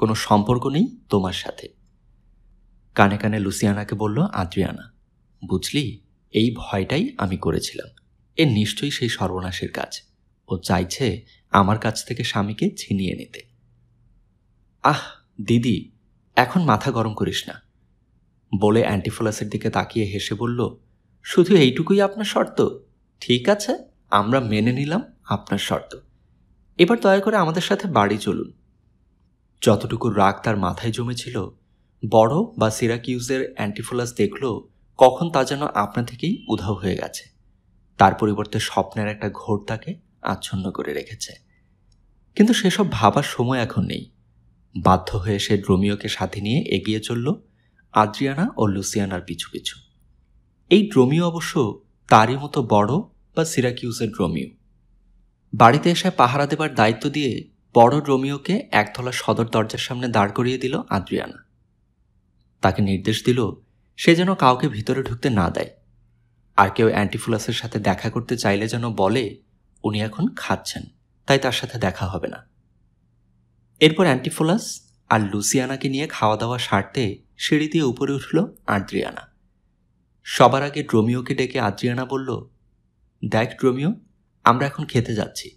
[SPEAKER 1] কোনো সম্পর্ক নেই তোমার সাথে কানে কানে লুসিয়ানাকে বলল আদ্রিয়ানা বুঝলি এই ভয়টাই আমি করেছিলাম এ নিশ্চয়ই সেই সর্বনাশের কাজ ও চাইছে আমার কাছ থেকে স্বামীকে ছিনিয়ে নিতে আহ দিদি এখন মাথা গরম করিস না বলে অ্যান্টিফোলাসের দিকে তাকিয়ে হেসে বলল শুধু এইটুকুই আপনার শর্ত ঠিক আছে আমরা মেনে নিলাম আপনার শর্ত এবার দয়া করে আমাদের সাথে বাড়ি চলুন যতটুকু রাগ তার মাথায় জমেছিল বড় বা সিরাকিউজের অ্যান্টিফোলাস দেখল কখন তা যেন আপনা থেকেই উধাও হয়ে গেছে তার পরিবর্তে স্বপ্নের একটা ঘোর তাকে আচ্ছন্ন করে রেখেছে কিন্তু সেসব ভাবার সময় এখন নেই বাধ্য হয়ে সে ড্রোমিওকে সাথে নিয়ে এগিয়ে চলল আদ্রিয়ানা ও লুসিয়ানার পিছু পিছু এই ড্রোমিও অবশ্য তারই মতো বড় বা সিরাকিউসের ড্রোমিও বাড়িতে এসে পাহারা দেবার দায়িত্ব দিয়ে বড় ড্রোমিওকে একতলা সদর দরজার সামনে দাঁড় করিয়ে দিল আদ্রিয়ানা তাকে নির্দেশ দিল সে যেন কাউকে ভিতরে ঢুকতে না দেয় আর কেউ অ্যান্টিফুলাসের সাথে দেখা করতে চাইলে যেন বলে উনি এখন খাচ্ছেন তাই তার সাথে দেখা হবে না এরপর অ্যান্টিফোলাস আর লুসিয়ানাকে নিয়ে খাওয়া দাওয়া সারতে সিঁড়ি দিয়ে উপরে উঠল আদ্রিয়ানা সবার আগে ড্রোমিওকে ডেকে আদ্রিয়ানা বলল দেখ ড্রোমিও আমরা এখন খেতে যাচ্ছি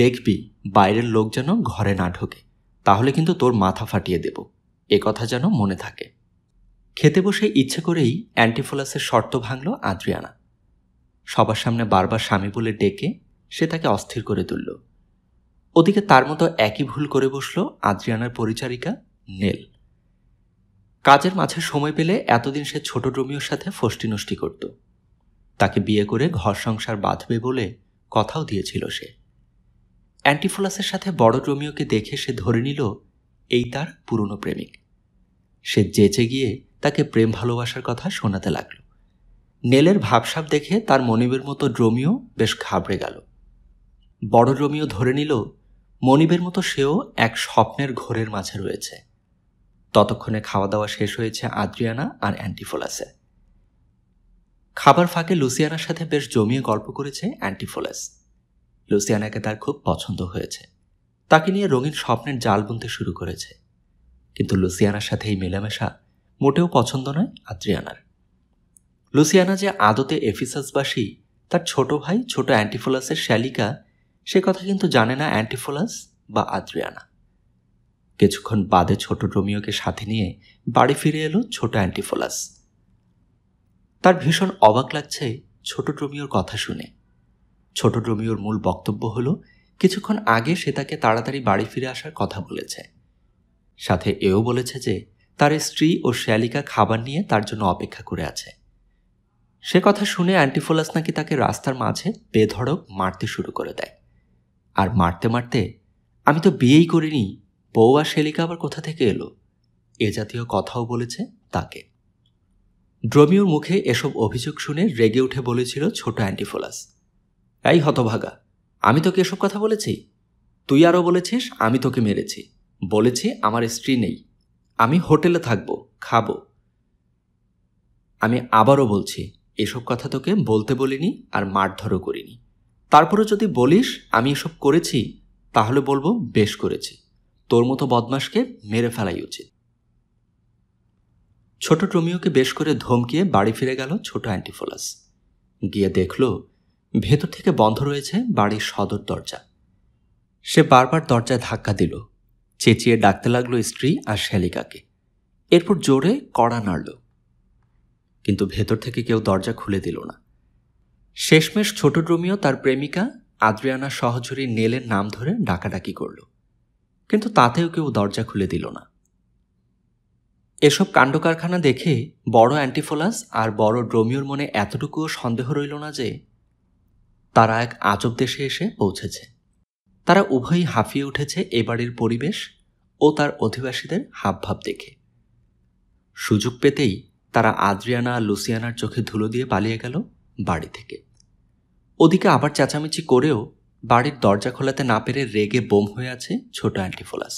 [SPEAKER 1] দেখবি বাইরের লোক যেন ঘরে না ঢোকে তাহলে কিন্তু তোর মাথা ফাটিয়ে দেব এ কথা যেন মনে থাকে খেতে বসে ইচ্ছে করেই অ্যান্টিফোলাসের শর্ত ভাঙল আদ্রিয়ানা সবার সামনে বারবার স্বামী বলে ডেকে সে তাকে অস্থির করে তুলল ওদিকে তার মতো একই ভুল করে বসল আদ্রিয়ানার পরিচারিকা নেল কাজের মাঝে সময় পেলে এতদিন সে ছোট ড্রমিওর সাথে ফষ্টিনষ্টি করত তাকে বিয়ে করে ঘর সংসার বাঁধবে বলে কথাও দিয়েছিল সে অ্যান্টিফোলাসের সাথে বড় ডোমিওকে দেখে সে ধরে নিল এই তার পুরনো প্রেমিক সে জেচে গিয়ে তাকে প্রেম ভালোবাসার কথা শোনাতে লাগল নেলের ভাবসাব দেখে তার মনিবের মতো ড্রোমিও বেশ ঘাবড়ে গেল বড় ড্রোমিও ধরে নিল মনিবের মতো সেও এক স্বপ্নের ঘোরের মাঝে রয়েছে ততক্ষণে খাওয়া দাওয়া শেষ হয়েছে আদ্রিয়ানা আর অ্যান্টিফোলাসে খাবার ফাঁকে লুসিয়ানার সাথে বেশ জমিয়ে গল্প করেছে অ্যান্টিফোলাস লুসিয়ানাকে তার খুব পছন্দ হয়েছে তাকে নিয়ে রঙিন স্বপ্নের জাল বুনতে শুরু করেছে কিন্তু লুসিয়ানার সাথে এই মেলামেশা মোটেও পছন্দ নয় আদ্রিয়ানার লুসিয়ানা যে আদতে এফিসাসবাসী তার ছোট ভাই ছোট অ্যান্টিফোলাসের শ্যালিকা সে কথা কিন্তু জানে না অ্যান্টিফোলাস বা আদ্রিয়ানা কিছুক্ষণ বাদে ছোট রোমিওকে সাথে নিয়ে বাড়ি ফিরে এলো ছোট অ্যান্টিফোলাস তার ভীষণ অবাক লাগছে ছোট রোমিওর কথা শুনে ছোট রোমিওর মূল বক্তব্য হল কিছুক্ষণ আগে সে তাকে তাড়াতাড়ি বাড়ি ফিরে আসার কথা বলেছে সাথে এও বলেছে যে তার স্ত্রী ও শ্যালিকা খাবার নিয়ে তার জন্য অপেক্ষা করে আছে সে কথা শুনে অ্যান্টিফোলাস নাকি তাকে রাস্তার মাঝে বেধড়ক মারতে শুরু করে দেয় আর মারতে মারতে আমি তো বিয়েই করিনি বউ আর শেলিকা আবার কোথা থেকে এলো এ জাতীয় কথাও বলেছে তাকে ড্রমিওর মুখে এসব অভিযোগ শুনে রেগে উঠে বলেছিল ছোট অ্যান্টিফোলাস এই হতভাগা আমি তোকে এসব কথা বলেছি তুই আরও বলেছিস আমি তোকে মেরেছি বলেছি আমার স্ত্রী নেই আমি হোটেলে থাকব খাব আমি আবারও বলছি এসব কথা তোকে বলতে বলিনি আর মারধরও করিনি তারপরে যদি বলিস আমি এসব করেছি তাহলে বলবো বেশ করেছি তোর মতো বদমাসকে মেরে ফেলাই উচিত ছোট টমিওকে বেশ করে ধমকিয়ে বাড়ি ফিরে গেল ছোট অ্যান্টিফোলাস গিয়ে দেখল ভেতর থেকে বন্ধ রয়েছে বাড়ির সদর দরজা সে বারবার দরজায় ধাক্কা দিল চেঁচিয়ে ডাকতে লাগলো স্ত্রী আর শ্যালিকাকে এরপর জোরে কড়া নাড়ল কিন্তু ভেতর থেকে কেউ দরজা খুলে দিল না শেষমেশ ছোট ড্রোমিও তার প্রেমিকা আদ্রিয়ানা সহজরি নেলের নাম ধরে ডাকাডাকি করল কিন্তু তাতেও কেউ দরজা খুলে দিল না এসব কাণ্ড কারখানা দেখে বড় অ্যান্টিফোলাস আর বড় ড্রোমিওর মনে এতটুকুও সন্দেহ রইল না যে তারা এক আজব দেশে এসে পৌঁছেছে তারা উভয়ই হাঁফিয়ে উঠেছে এ বাড়ির পরিবেশ ও তার অধিবাসীদের হাবভাব দেখে সুযোগ পেতেই তারা আদ্রিয়ানা লুসিয়ানার চোখে ধুলো দিয়ে পালিয়ে গেল বাড়ি থেকে ওদিকে আবার চেঁচামেচি করেও বাড়ির দরজা খোলাতে না পেরে রেগে বোম হয়ে আছে ছোট অ্যান্টিফোলাস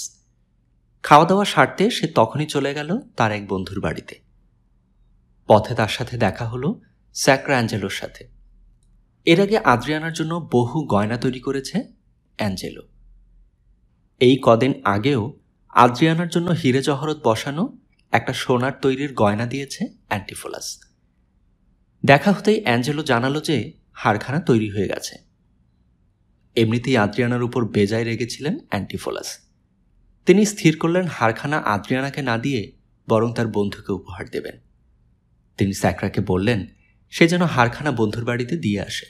[SPEAKER 1] খাওয়া দাওয়া সারতে সে তখনই চলে গেল তার এক বন্ধুর বাড়িতে পথে তার সাথে দেখা হলো স্যাক্রা অ্যাঞ্জেলোর সাথে এর আগে আদ্রিয়ানার জন্য বহু গয়না তৈরি করেছে অ্যাঞ্জেলো এই কদিন আগেও আদ্রিয়ানার জন্য হিরে জহরত বসানো একটা সোনার তৈরির গয়না দিয়েছে অ্যান্টিফোলাস দেখা হতেই অ্যাঞ্জেলো জানালো যে হাড়খানা তৈরি হয়ে গেছে এমনিতেই আদ্রিয়ানার উপর বেজায় রেগেছিলেন অ্যান্টিফোলাস তিনি স্থির করলেন হাড়খানা আদ্রিয়ানাকে না দিয়ে বরং তার বন্ধুকে উপহার দেবেন তিনি স্যাকরাকে বললেন সে যেন হাড়খানা বন্ধুর বাড়িতে দিয়ে আসে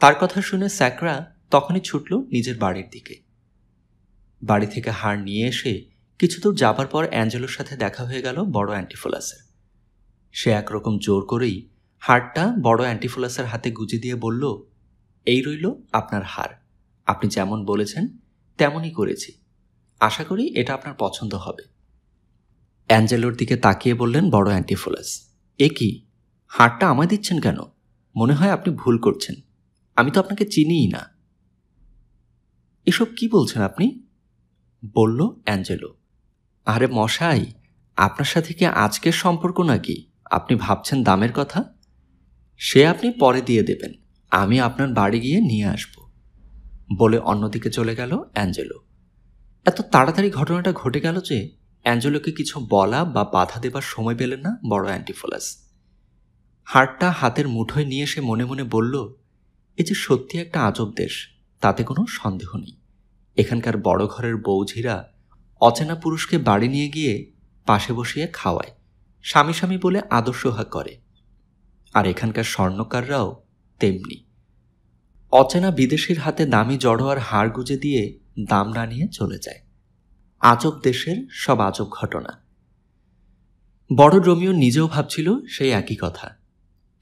[SPEAKER 1] তার কথা শুনে স্যাকরা তখনই ছুটল নিজের বাড়ির দিকে বাড়ি থেকে হাড় নিয়ে এসে কিছু দূর যাবার পর অ্যাঞ্জেলোর সাথে দেখা হয়ে গেল বড় অ্যান্টিফোলাসের সে একরকম জোর করেই হাড়টা বড় অ্যান্টিফোলাসের হাতে গুজে দিয়ে বলল এই রইল আপনার হার আপনি যেমন বলেছেন তেমনই করেছি আশা করি এটা আপনার পছন্দ হবে অ্যাঞ্জেলোর দিকে তাকিয়ে বললেন বড় অ্যান্টিফোলাস এ কি হাড়টা আমায় দিচ্ছেন কেন মনে হয় আপনি ভুল করছেন আমি তো আপনাকে চিনিই না এসব কি বলছেন আপনি বলল অ্যাঞ্জেলো আরে মশাই আপনার সাথে কি আজকের সম্পর্ক নাকি আপনি ভাবছেন দামের কথা সে আপনি পরে দিয়ে দেবেন আমি আপনার বাড়ি গিয়ে নিয়ে আসব বলে অন্যদিকে চলে গেল অ্যাঞ্জেলো এত তাড়াতাড়ি ঘটনাটা ঘটে গেল যে অ্যাঞ্জেলোকে কিছু বলা বা বাধা দেবার সময় পেলেন না বড় অ্যান্টিফোলাস হাড়টা হাতের মুঠোয় নিয়ে সে মনে মনে বলল এ যে সত্যি একটা আজব দেশ তাতে কোনো সন্দেহ নেই এখানকার বড় ঘরের বৌঝিরা অচেনা পুরুষকে বাড়ি নিয়ে গিয়ে পাশে বসিয়ে খাওয়ায় স্বামী স্বামী বলে আদর্শহা করে আর এখানকার স্বর্ণকাররাও তেমনি অচেনা বিদেশির হাতে দামি জড়োয়ার হাড় গুজে দিয়ে দাম না নিয়ে চলে যায় আজব দেশের সব আজব ঘটনা বড় রোমিও নিজেও ভাবছিল সেই একই কথা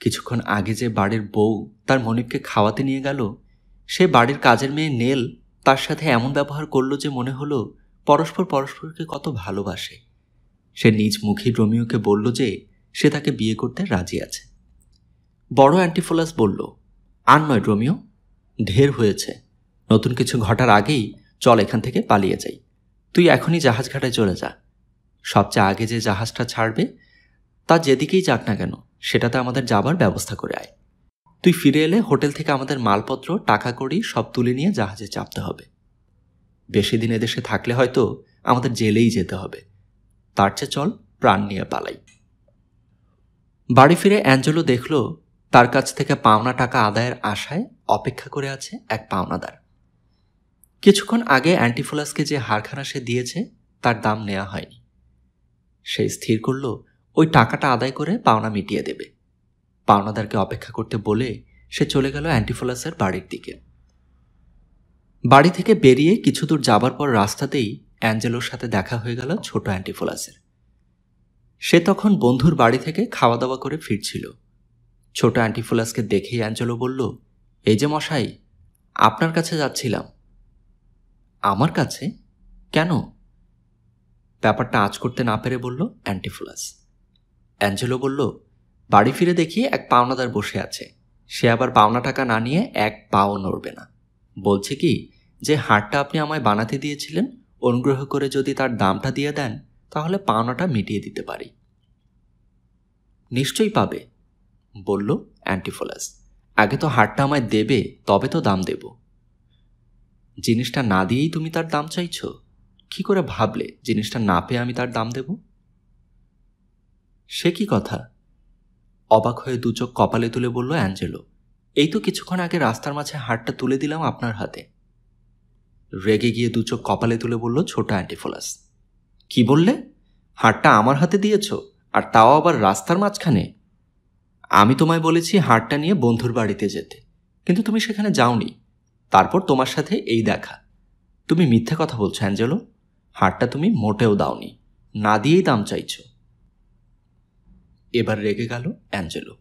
[SPEAKER 1] কিছুক্ষণ আগে যে বাড়ির বউ তার মনিককে খাওয়াতে নিয়ে গেল সে বাড়ির কাজের মেয়ে নেল তার সাথে এমন ব্যবহার করলো যে মনে হলো পরস্পর পরস্পরকে কত ভালোবাসে সে নিজ মুখে রোমিওকে বলল যে সে তাকে বিয়ে করতে রাজি আছে বড় অ্যান্টিফোলাস বলল আর নয় রোমিও ঢের হয়েছে নতুন কিছু ঘটার আগেই চল এখান থেকে পালিয়ে যাই তুই এখনই জাহাজ ঘাটে চলে যা সবচেয়ে আগে যে জাহাজটা ছাড়বে তা যেদিকেই যাক না কেন সেটাতে আমাদের যাবার ব্যবস্থা করে আয় তুই ফিরে এলে হোটেল থেকে আমাদের মালপত্র টাকা করি সব তুলে নিয়ে জাহাজে চাপতে হবে বেশি দিন এদেশে থাকলে হয়তো আমাদের জেলেই যেতে হবে তার চেয়ে চল প্রাণ নিয়ে পালাই বাড়ি ফিরে অ্যাঞ্জেলো দেখল তার কাছ থেকে পাওনা টাকা আদায়ের আশায় অপেক্ষা করে আছে এক পাওনাদার কিছুক্ষণ আগে অ্যান্টিফোলাসকে যে হারখানা সে দিয়েছে তার দাম নেওয়া হয়নি সে স্থির করল ওই টাকাটা আদায় করে পাওনা মিটিয়ে দেবে পাওনাদারকে অপেক্ষা করতে বলে সে চলে গেল অ্যান্টিফোলাসের বাড়ির দিকে বাড়ি থেকে বেরিয়ে কিছু দূর যাবার পর রাস্তাতেই অ্যাঞ্জেলোর সাথে দেখা হয়ে গেল ছোট অ্যান্টিফোলাসের সে তখন বন্ধুর বাড়ি থেকে খাওয়া দাওয়া করে ফিরছিল ছোট অ্যান্টিফোলাসকে দেখেই অ্যাঞ্জেলো বলল এই যে মশাই আপনার কাছে যাচ্ছিলাম আমার কাছে কেন ব্যাপারটা আজ করতে না পেরে বলল অ্যান্টিফোলাস অ্যাঞ্জেলো বলল বাড়ি ফিরে দেখি এক পাওনাদার বসে আছে সে আবার পাওনা টাকা না নিয়ে এক পাও নড়বে না বলছে কি যে হাটটা আপনি আমায় বানাতে দিয়েছিলেন অনুগ্রহ করে যদি তার দামটা দিয়ে দেন তাহলে পাওনাটা মিটিয়ে দিতে পারি নিশ্চয়ই পাবে বলল অ্যান্টিফোলাস আগে তো হারটা আমায় দেবে তবে তো দাম দেব জিনিসটা না দিয়েই তুমি তার দাম চাইছ কি করে ভাবলে জিনিসটা না পেয়ে আমি তার দাম দেব সে কি কথা অবাক হয়ে দুচোখ কপালে তুলে বলল অ্যাঞ্জেলো এই তো কিছুক্ষণ আগে রাস্তার মাঝে হাটটা তুলে দিলাম আপনার হাতে রেগে গিয়ে দুচোখ কপালে তুলে বলল ছোট অ্যান্টিফোলাস কি বললে হাটটা আমার হাতে দিয়েছ আর তাও আবার রাস্তার মাঝখানে আমি তোমায় বলেছি হাটটা নিয়ে বন্ধুর বাড়িতে যেতে কিন্তু তুমি সেখানে যাওনি তারপর তোমার সাথে এই দেখা তুমি মিথ্যে কথা বলছো অ্যাঞ্জেলো হাটটা তুমি মোটেও দাওনি না দিয়েই দাম চাইছো এবার রেগে গেল অ্যাঞ্জেলো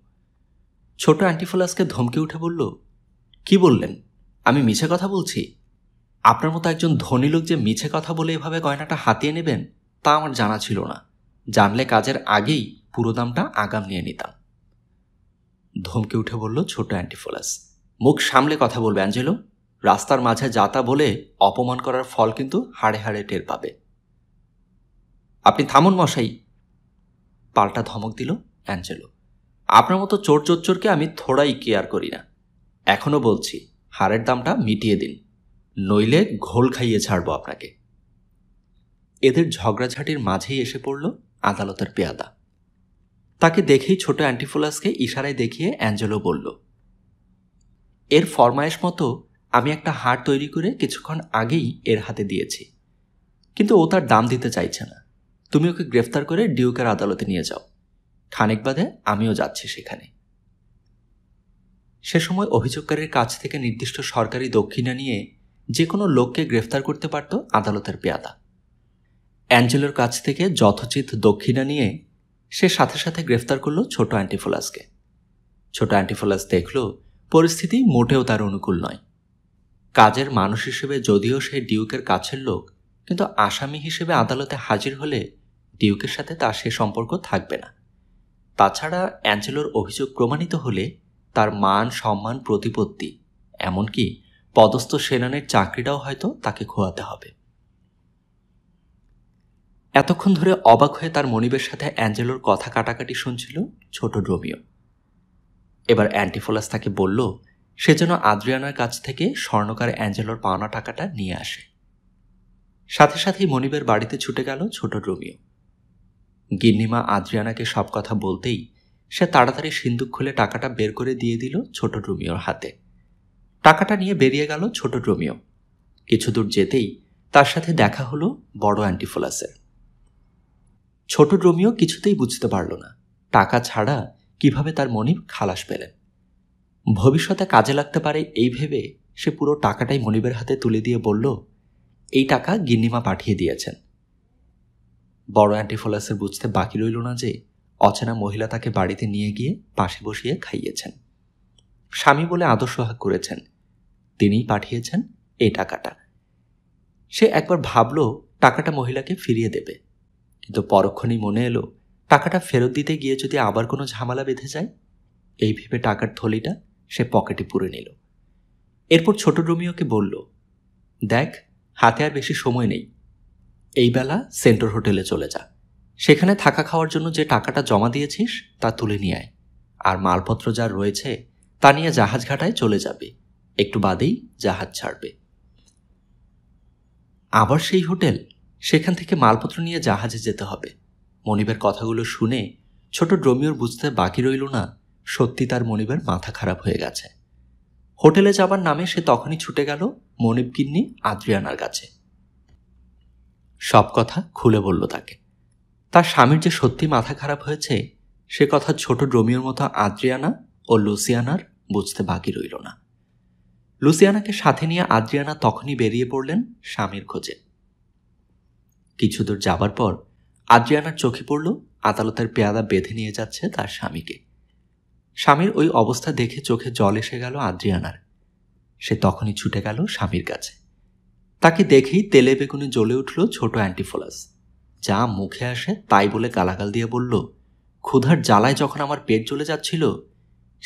[SPEAKER 1] ছোট অ্যান্টিফোলাসকে ধমকে উঠে বলল কি বললেন আমি মিছে কথা বলছি আপনার মতো একজন ধনী লোক যে মিছে কথা বলে এভাবে গয়নাটা হাতিয়ে নেবেন তা আমার জানা ছিল না জানলে কাজের আগেই পুরো দামটা আগাম নিয়ে নিতাম ধমকে উঠে বলল ছোট অ্যান্টিফোলাস মুখ সামলে কথা বলবে অ্যাঞ্জেলো রাস্তার মাঝে যাতা বলে অপমান করার ফল কিন্তু হাড়ে হাড়ে টের পাবে আপনি থামুন মশাই পাল্টা ধমক দিল অ্যাঞ্জেলো আপনার মতো চোর চোর চোরকে আমি থোড়াই কেয়ার করি না এখনও বলছি হারের দামটা মিটিয়ে দিন নইলে ঘোল খাইয়ে ছাড়বো আপনাকে এদের ঝগড়াঝাটির মাঝেই এসে পড়ল আদালতের পেয়াদা তাকে দেখেই ছোট অ্যান্টিফোলাসকে ইশারায় দেখিয়ে অ্যাঞ্জেলো বলল এর ফরমায়েশ মতো আমি একটা হাড় তৈরি করে কিছুক্ষণ আগেই এর হাতে দিয়েছি কিন্তু ও তার দাম দিতে চাইছে না তুমি ওকে গ্রেফতার করে ডিউকের আদালতে নিয়ে যাও খানিক বাদে আমিও যাচ্ছি সেখানে সে সময় অভিযোগকারীর কাছ থেকে নির্দিষ্ট সরকারি দক্ষিণা নিয়ে যে কোনো লোককে গ্রেফতার করতে পারত আদালতের পেয়াদা অ্যাঞ্জেলোর কাছ থেকে যথোচিত দক্ষিণা নিয়ে সে সাথে সাথে গ্রেফতার করল ছোট অ্যান্টিফোলাসকে ছোট অ্যান্টিফোলাস দেখল পরিস্থিতি মোটেও তার অনুকূল নয় কাজের মানুষ হিসেবে যদিও সে ডিউকের কাছের লোক কিন্তু আসামি হিসেবে আদালতে হাজির হলে ডিউকের সাথে তার সে সম্পর্ক থাকবে না তাছাড়া অ্যাঞ্জেলোর অভিযোগ প্রমাণিত হলে তার মান সম্মান প্রতিপত্তি এমনকি পদস্থ সেনানের চাকরিটাও হয়তো তাকে খোয়াতে হবে এতক্ষণ ধরে অবাক হয়ে তার মনিবের সাথে অ্যাঞ্জেলোর কথা কাটাকাটি শুনছিল ছোট রোমিও এবার অ্যান্টিফোলাস তাকে বলল সে যেন আদ্রিয়ানার কাছ থেকে স্বর্ণকার অ্যাঞ্জেলোর পাওনা টাকাটা নিয়ে আসে সাথে সাথেই মনিবের বাড়িতে ছুটে গেল ছোট রোমিও গিন্নিমা আদ্রিয়ানাকে সব কথা বলতেই সে তাড়াতাড়ি সিন্দুক খুলে টাকাটা বের করে দিয়ে দিল ছোট রোমিওর হাতে টাকাটা নিয়ে বেরিয়ে গেল ছোট রোমিও কিছু দূর যেতেই তার সাথে দেখা হলো বড় অ্যান্টিফোলাসের ছোট রোমিও কিছুতেই বুঝতে পারল না টাকা ছাড়া কিভাবে তার মনিব খালাস পেলেন ভবিষ্যতে কাজে লাগতে পারে এই ভেবে সে পুরো টাকাটাই মনিবের হাতে তুলে দিয়ে বলল এই টাকা গিন্নিমা পাঠিয়ে দিয়েছেন বড় অ্যান্টিফলাসের বুঝতে বাকি রইল না যে অচেনা মহিলা তাকে বাড়িতে নিয়ে গিয়ে পাশে বসিয়ে খাইয়েছেন স্বামী বলে আদর্শ করেছেন তিনিই পাঠিয়েছেন এই টাকাটা সে একবার ভাবল টাকাটা মহিলাকে ফিরিয়ে দেবে কিন্তু পরক্ষণেই মনে এলো টাকাটা ফেরত দিতে গিয়ে যদি আবার কোনো ঝামেলা বেঁধে যায় এই ভেবে টাকার থলিটা সে পকেটে পুরে নিল এরপর ছোট রোমিওকে বলল দেখ হাতে আর বেশি সময় নেই এই বেলা সেন্টার হোটেলে চলে যা সেখানে থাকা খাওয়ার জন্য যে টাকাটা জমা দিয়েছিস তা তুলে নিয়ে আয় আর মালপত্র যা রয়েছে তা নিয়ে জাহাজ ঘাটায় চলে যাবে একটু বাদেই জাহাজ ছাড়বে আবার সেই হোটেল সেখান থেকে মালপত্র নিয়ে জাহাজে যেতে হবে মনিবের কথাগুলো শুনে ছোট ড্রমিওর বুঝতে বাকি রইল না সত্যি তার মনিবের মাথা খারাপ হয়ে গেছে হোটেলে যাবার নামে সে তখনই ছুটে গেল মনিব গিন্নি আদ্রিয়ানার কাছে সব কথা খুলে বলল তাকে তার স্বামীর যে সত্যি মাথা খারাপ হয়েছে সে কথা ছোট ড্রোমিওর মতো আদ্রিয়ানা ও লুসিয়ানার বুঝতে বাকি রইল না লুসিয়ানাকে সাথে নিয়ে আদ্রিয়ানা তখনই বেরিয়ে পড়লেন স্বামীর খোঁজে কিছু দূর যাবার পর আদ্রিয়ানার চোখে পড়ল আদালতের পেয়াদা বেঁধে নিয়ে যাচ্ছে তার স্বামীকে স্বামীর ওই অবস্থা দেখে চোখে জল এসে গেল আদ্রিয়ানার সে তখনই ছুটে গেল স্বামীর কাছে তাকে দেখেই তেলে বেগুনে জ্বলে উঠল ছোট অ্যান্টিফোলাস যা মুখে আসে তাই বলে গালাগাল দিয়ে বলল ক্ষুধার জ্বালায় যখন আমার পেট জ্বলে যাচ্ছিল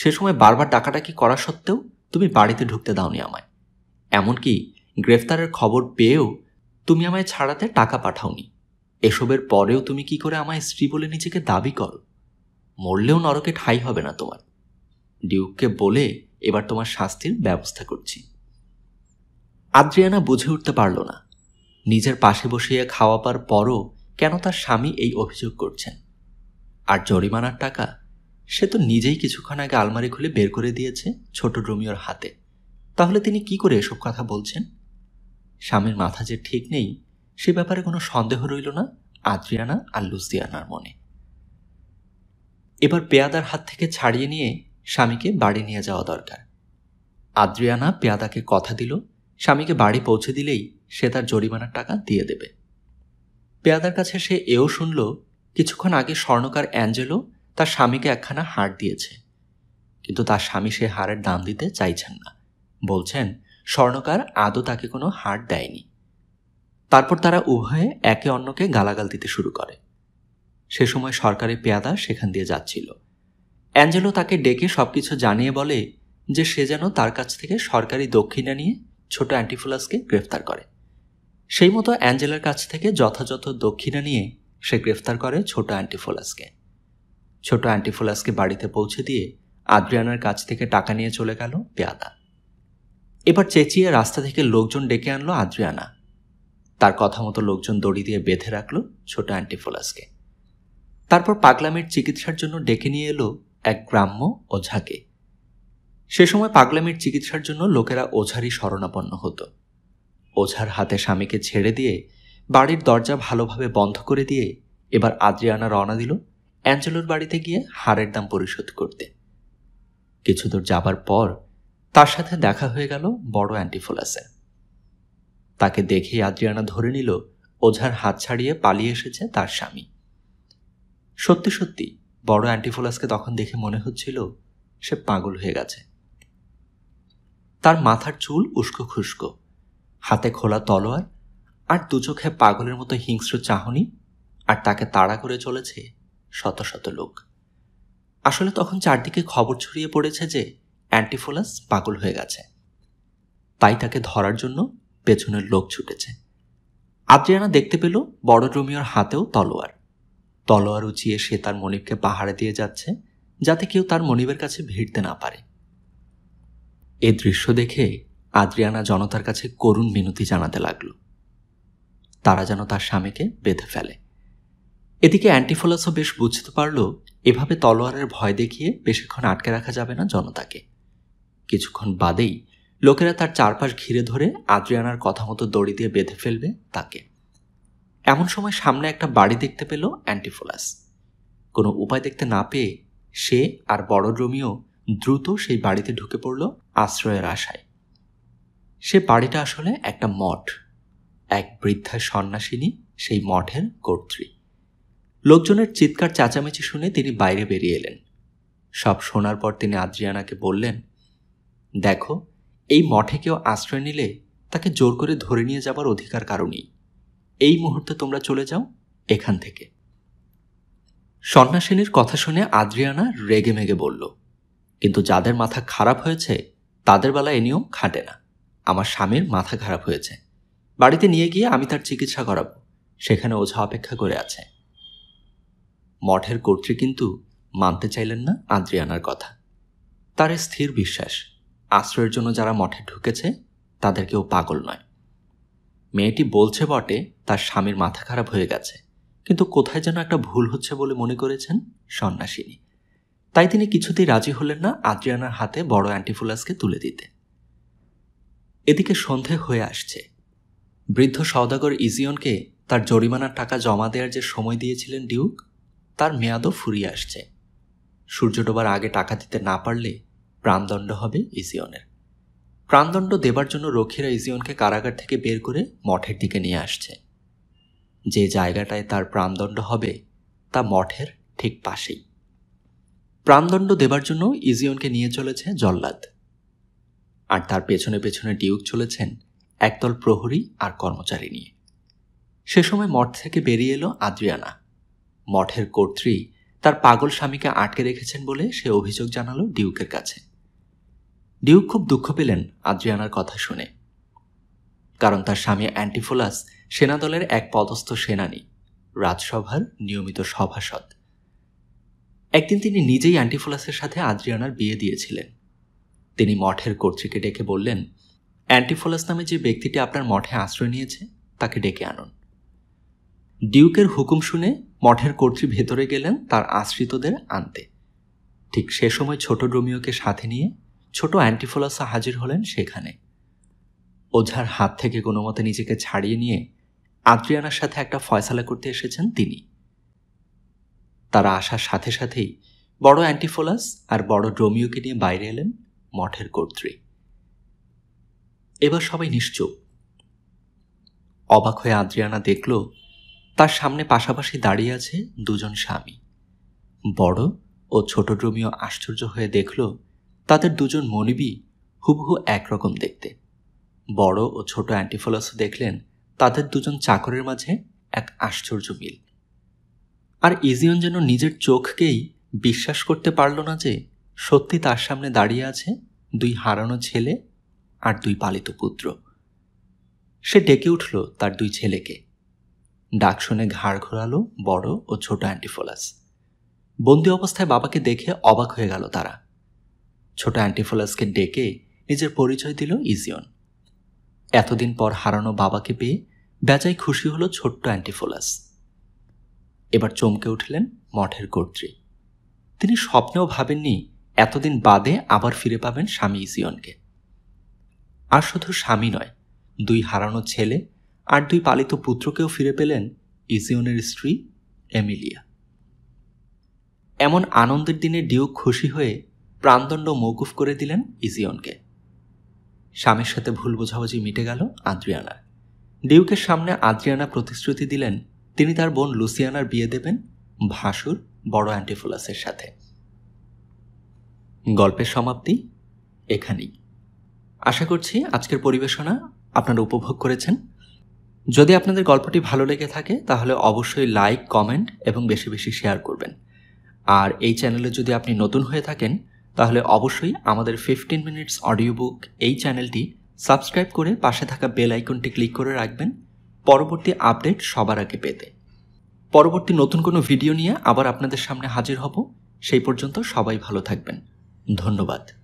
[SPEAKER 1] সে সময় বারবার ডাকাডাকি করা সত্ত্বেও তুমি বাড়িতে ঢুকতে দাওনি আমায় এমনকি গ্রেফতারের খবর পেয়েও তুমি আমায় ছাড়াতে টাকা পাঠাওনি এসবের পরেও তুমি কি করে আমায় স্ত্রী বলে নিজেকে দাবি করো মরলেও নরকে ঠাই হবে না তোমার ডিউককে বলে এবার তোমার শাস্তির ব্যবস্থা করছি আদ্রিয়ানা বুঝে উঠতে পারল না নিজের পাশে বসিয়ে খাওয়াবার পরও কেন তার স্বামী এই অভিযোগ করছেন আর জরিমানার টাকা সে তো নিজেই কিছুক্ষণ আগে আলমারি খুলে বের করে দিয়েছে ছোট রোমিওর হাতে তাহলে তিনি কি করে এসব কথা বলছেন স্বামীর মাথা যে ঠিক নেই সে ব্যাপারে কোনো সন্দেহ রইল না আদ্রিয়ানা আর লুসিয়ানার মনে এবার পেয়াদার হাত থেকে ছাড়িয়ে নিয়ে স্বামীকে বাড়ি নিয়ে যাওয়া দরকার আদ্রিয়ানা পেয়াদাকে কথা দিল স্বামীকে বাড়ি পৌঁছে দিলেই সে তার জরিমানার টাকা দিয়ে দেবে পেয়াদার কাছে সে এও শুনল কিছুক্ষণ আগে স্বর্ণকার অ্যাঞ্জেলো তার স্বামীকে একখানা হার দিয়েছে কিন্তু তার স্বামী সে হারের দাম দিতে চাইছেন না বলছেন স্বর্ণকার আদৌ তাকে কোনো হার দেয়নি তারপর তারা উভয়ে একে অন্যকে গালাগাল দিতে শুরু করে সে সময় সরকারি পেয়াদা সেখান দিয়ে যাচ্ছিল অ্যাঞ্জেলো তাকে ডেকে সব কিছু জানিয়ে বলে যে সে যেন তার কাছ থেকে সরকারি দক্ষিণা নিয়ে ছোট অ্যান্টিফুলাসকে গ্রেফতার করে সেই মতো অ্যাঞ্জেলার কাছ থেকে যথাযথ দক্ষিণা নিয়ে সে গ্রেফতার করে ছোট অ্যান্টিফোলাসকে ছোট অ্যান্টিফোলাসকে বাড়িতে পৌঁছে দিয়ে আদ্রিয়ানার কাছ থেকে টাকা নিয়ে চলে গেল পেয়াদা এবার চেঁচিয়ে রাস্তা থেকে লোকজন ডেকে আনলো আদ্রিয়ানা তার কথা মতো লোকজন দড়ি দিয়ে বেঁধে রাখলো ছোট অ্যান্টিফোলাসকে তারপর পাগলামির চিকিৎসার জন্য ডেকে নিয়ে এলো এক গ্রাম্য ওঝাকে সে সময় পাগলামের চিকিৎসার জন্য লোকেরা ওঝারই শরণাপন্ন হতো ওঝার হাতে স্বামীকে ছেড়ে দিয়ে বাড়ির দরজা ভালোভাবে বন্ধ করে দিয়ে এবার আদ্রিয়ানা রওনা দিল অ্যাঞ্জেলোর বাড়িতে গিয়ে হারের দাম পরিশোধ করতে কিছু দূর যাবার পর তার সাথে দেখা হয়ে গেল বড় অ্যান্টিফোলাসে তাকে দেখেই আদ্রিয়ানা ধরে নিল ওঝার হাত ছাড়িয়ে পালিয়ে এসেছে তার স্বামী সত্যি সত্যি বড় অ্যান্টিফোলাসকে তখন দেখে মনে হচ্ছিল সে পাগল হয়ে গেছে তার মাথার চুল উস্কো খুস্কো হাতে খোলা তলোয়ার আর দু চোখে পাগলের মতো হিংস্র চাহনি আর তাকে তাড়া করে চলেছে শত শত লোক আসলে তখন চারদিকে খবর ছড়িয়ে পড়েছে যে অ্যান্টিফোলাস পাগল হয়ে গেছে তাই তাকে ধরার জন্য পেছনের লোক ছুটেছে আদ্রিয়ানা দেখতে পেল বড় রোমিওর হাতেও তলোয়ার তলোয়ার উঁচিয়ে সে তার মনিবকে পাহাড়ে দিয়ে যাচ্ছে যাতে কেউ তার মনিবের কাছে ভিড়তে না পারে এ দৃশ্য দেখে আদ্রিয়ানা জনতার কাছে করুণ মিনতি জানাতে লাগল তারা যেন তার স্বামীকে বেঁধে ফেলে এদিকে অ্যান্টিফোলাসও বেশ বুঝতে পারল এভাবে তলোয়ারের ভয় দেখিয়ে বেশিক্ষণ আটকে রাখা যাবে না জনতাকে কিছুক্ষণ বাদেই লোকেরা তার চারপাশ ঘিরে ধরে আদ্রিয়ানার কথা মতো দড়ি দিয়ে বেঁধে ফেলবে তাকে এমন সময় সামনে একটা বাড়ি দেখতে পেল অ্যান্টিফোলাস কোনো উপায় দেখতে না পেয়ে সে আর বড় রোমিও দ্রুত সেই বাড়িতে ঢুকে পড়ল আশ্রয়ের আশায় সে বাড়িটা আসলে একটা মঠ এক বৃদ্ধা সন্ন্যাসিনী সেই মঠের কর্ত্রী লোকজনের চিৎকার চাচামেচি শুনে তিনি বাইরে বেরিয়ে এলেন সব শোনার পর তিনি আদ্রিয়ানাকে বললেন দেখো এই মঠে কেউ আশ্রয় নিলে তাকে জোর করে ধরে নিয়ে যাবার অধিকার কারণেই এই মুহূর্তে তোমরা চলে যাও এখান থেকে সন্ন্যাসিনীর কথা শুনে আদ্রিয়ানা রেগে মেগে বলল কিন্তু যাদের মাথা খারাপ হয়েছে তাদের বেলা এ নিয়ম খাটে না আমার স্বামীর মাথা খারাপ হয়েছে বাড়িতে নিয়ে গিয়ে আমি তার চিকিৎসা করাবো সেখানে ওঝা অপেক্ষা করে আছে মঠের কর্ত্রী কিন্তু মানতে চাইলেন না আদ্রিয়ানার কথা তার স্থির বিশ্বাস আশ্রয়ের জন্য যারা মঠে ঢুকেছে তাদের কেউ পাগল নয় মেয়েটি বলছে বটে তার স্বামীর মাথা খারাপ হয়ে গেছে কিন্তু কোথায় যেন একটা ভুল হচ্ছে বলে মনে করেছেন সন্ন্যাসিনী তাই তিনি কিছুতেই রাজি হলেন না আদ্রিয়ানার হাতে বড় অ্যান্টিফুলাসকে তুলে দিতে এদিকে সন্ধে হয়ে আসছে বৃদ্ধ সওদাগর ইজিয়নকে তার জরিমানার টাকা জমা দেওয়ার যে সময় দিয়েছিলেন ডিউক তার মেয়াদও ফুরিয়ে আসছে সূর্য ডোবার আগে টাকা দিতে না পারলে প্রাণদণ্ড হবে ইজিয়নের প্রাণদণ্ড দেবার জন্য রক্ষীরা ইজিয়নকে কারাগার থেকে বের করে মঠের দিকে নিয়ে আসছে যে জায়গাটায় তার প্রাণদণ্ড হবে তা মঠের ঠিক পাশেই প্রাণদণ্ড দেবার জন্য ইজিয়নকে নিয়ে চলেছে জল্লাদ আর তার পেছনে পেছনে ডিউক চলেছেন একদল প্রহরী আর কর্মচারী নিয়ে সে সময় মঠ থেকে বেরিয়ে এলো আদ্রিয়ানা মঠের কর্ত্রী তার পাগল স্বামীকে আটকে রেখেছেন বলে সে অভিযোগ জানালো ডিউকের কাছে ডিউক খুব দুঃখ পেলেন আদ্রিয়ানার কথা শুনে কারণ তার স্বামী অ্যান্টিফোলাস সেনাদলের এক পদস্থ সেনানী রাজসভার নিয়মিত সভাসদ একদিন তিনি নিজেই অ্যান্টিফোলাসের সাথে আদ্রিয়ানার বিয়ে দিয়েছিলেন তিনি মঠের কর্তৃকে ডেকে বললেন অ্যান্টিফোলাস নামে যে ব্যক্তিটি আপনার মঠে আশ্রয় নিয়েছে তাকে ডেকে আনুন ডিউকের হুকুম শুনে মঠের কর্তৃ ভেতরে গেলেন তার আশ্রিতদের আনতে ঠিক সে সময় ছোট রোমিওকে সাথে নিয়ে ছোট অ্যান্টিফোলাসা হাজির হলেন সেখানে ওঝার হাত থেকে কোনো মতে নিজেকে ছাড়িয়ে নিয়ে আদ্রিয়ানার সাথে একটা ফয়সালা করতে এসেছেন তিনি তারা আসার সাথে সাথেই বড় অ্যান্টিফোলাস আর বড় ড্রোমিওকে নিয়ে বাইরে এলেন মঠের কর্ত্রী এবার সবাই নিশ্চুপ অবাক হয়ে আদ্রিয়ানা দেখল তার সামনে পাশাপাশি দাঁড়িয়ে আছে দুজন স্বামী বড় ও ছোট ড্রোমিও আশ্চর্য হয়ে দেখল তাদের দুজন মনিবি হুবহু একরকম দেখতে বড় ও ছোট অ্যান্টিফলাস দেখলেন তাদের দুজন চাকরের মাঝে এক আশ্চর্য মিল আর ইজিয়ন যেন নিজের চোখকেই বিশ্বাস করতে পারল না যে সত্যি তার সামনে দাঁড়িয়ে আছে দুই হারানো ছেলে আর দুই পালিত পুত্র সে ডেকে উঠল তার দুই ছেলেকে ডাক শুনে ঘাড় ঘোরালো বড় ও ছোট অ্যান্টিফোলাস বন্দি অবস্থায় বাবাকে দেখে অবাক হয়ে গেল তারা ছোট অ্যান্টিফোলাসকে ডেকে নিজের পরিচয় দিল ইজিয়ন এতদিন পর হারানো বাবাকে পেয়ে বেজাই খুশি হলো ছোট্ট অ্যান্টিফোলাস এবার চমকে উঠলেন মঠের কর্ত্রী তিনি স্বপ্নেও ভাবেননি এতদিন বাদে আবার ফিরে পাবেন স্বামী ইজিয়নকে আর শুধু স্বামী নয় দুই হারানো ছেলে আর দুই পালিত পুত্রকেও ফিরে পেলেন ইজিয়নের স্ত্রী এমিলিয়া এমন আনন্দের দিনে ডিউক খুশি হয়ে প্রাণদণ্ড মৌকুফ করে দিলেন ইজিয়নকে স্বামীর সাথে ভুল বোঝাবুঝি মিটে গেল আদ্রিয়ানা ডিউকের সামনে আদ্রিয়ানা প্রতিশ্রুতি দিলেন তিনি তার বোন লুসিয়ানার বিয়ে দেবেন ভাসুর বড় অ্যান্টিফোলাসের সাথে গল্পের সমাপ্তি এখানেই আশা করছি আজকের পরিবেশনা আপনারা উপভোগ করেছেন যদি আপনাদের গল্পটি ভালো লেগে থাকে তাহলে অবশ্যই লাইক কমেন্ট এবং বেশি বেশি শেয়ার করবেন আর এই চ্যানেলে যদি আপনি নতুন হয়ে থাকেন তাহলে অবশ্যই আমাদের ফিফটিন মিনিটস অডিও বুক এই চ্যানেলটি সাবস্ক্রাইব করে পাশে থাকা বেল আইকনটি ক্লিক করে রাখবেন পরবর্তী আপডেট সবার আগে পেতে পরবর্তী নতুন কোনো ভিডিও নিয়ে আবার আপনাদের সামনে হাজির হব সেই পর্যন্ত সবাই ভালো থাকবেন ধন্যবাদ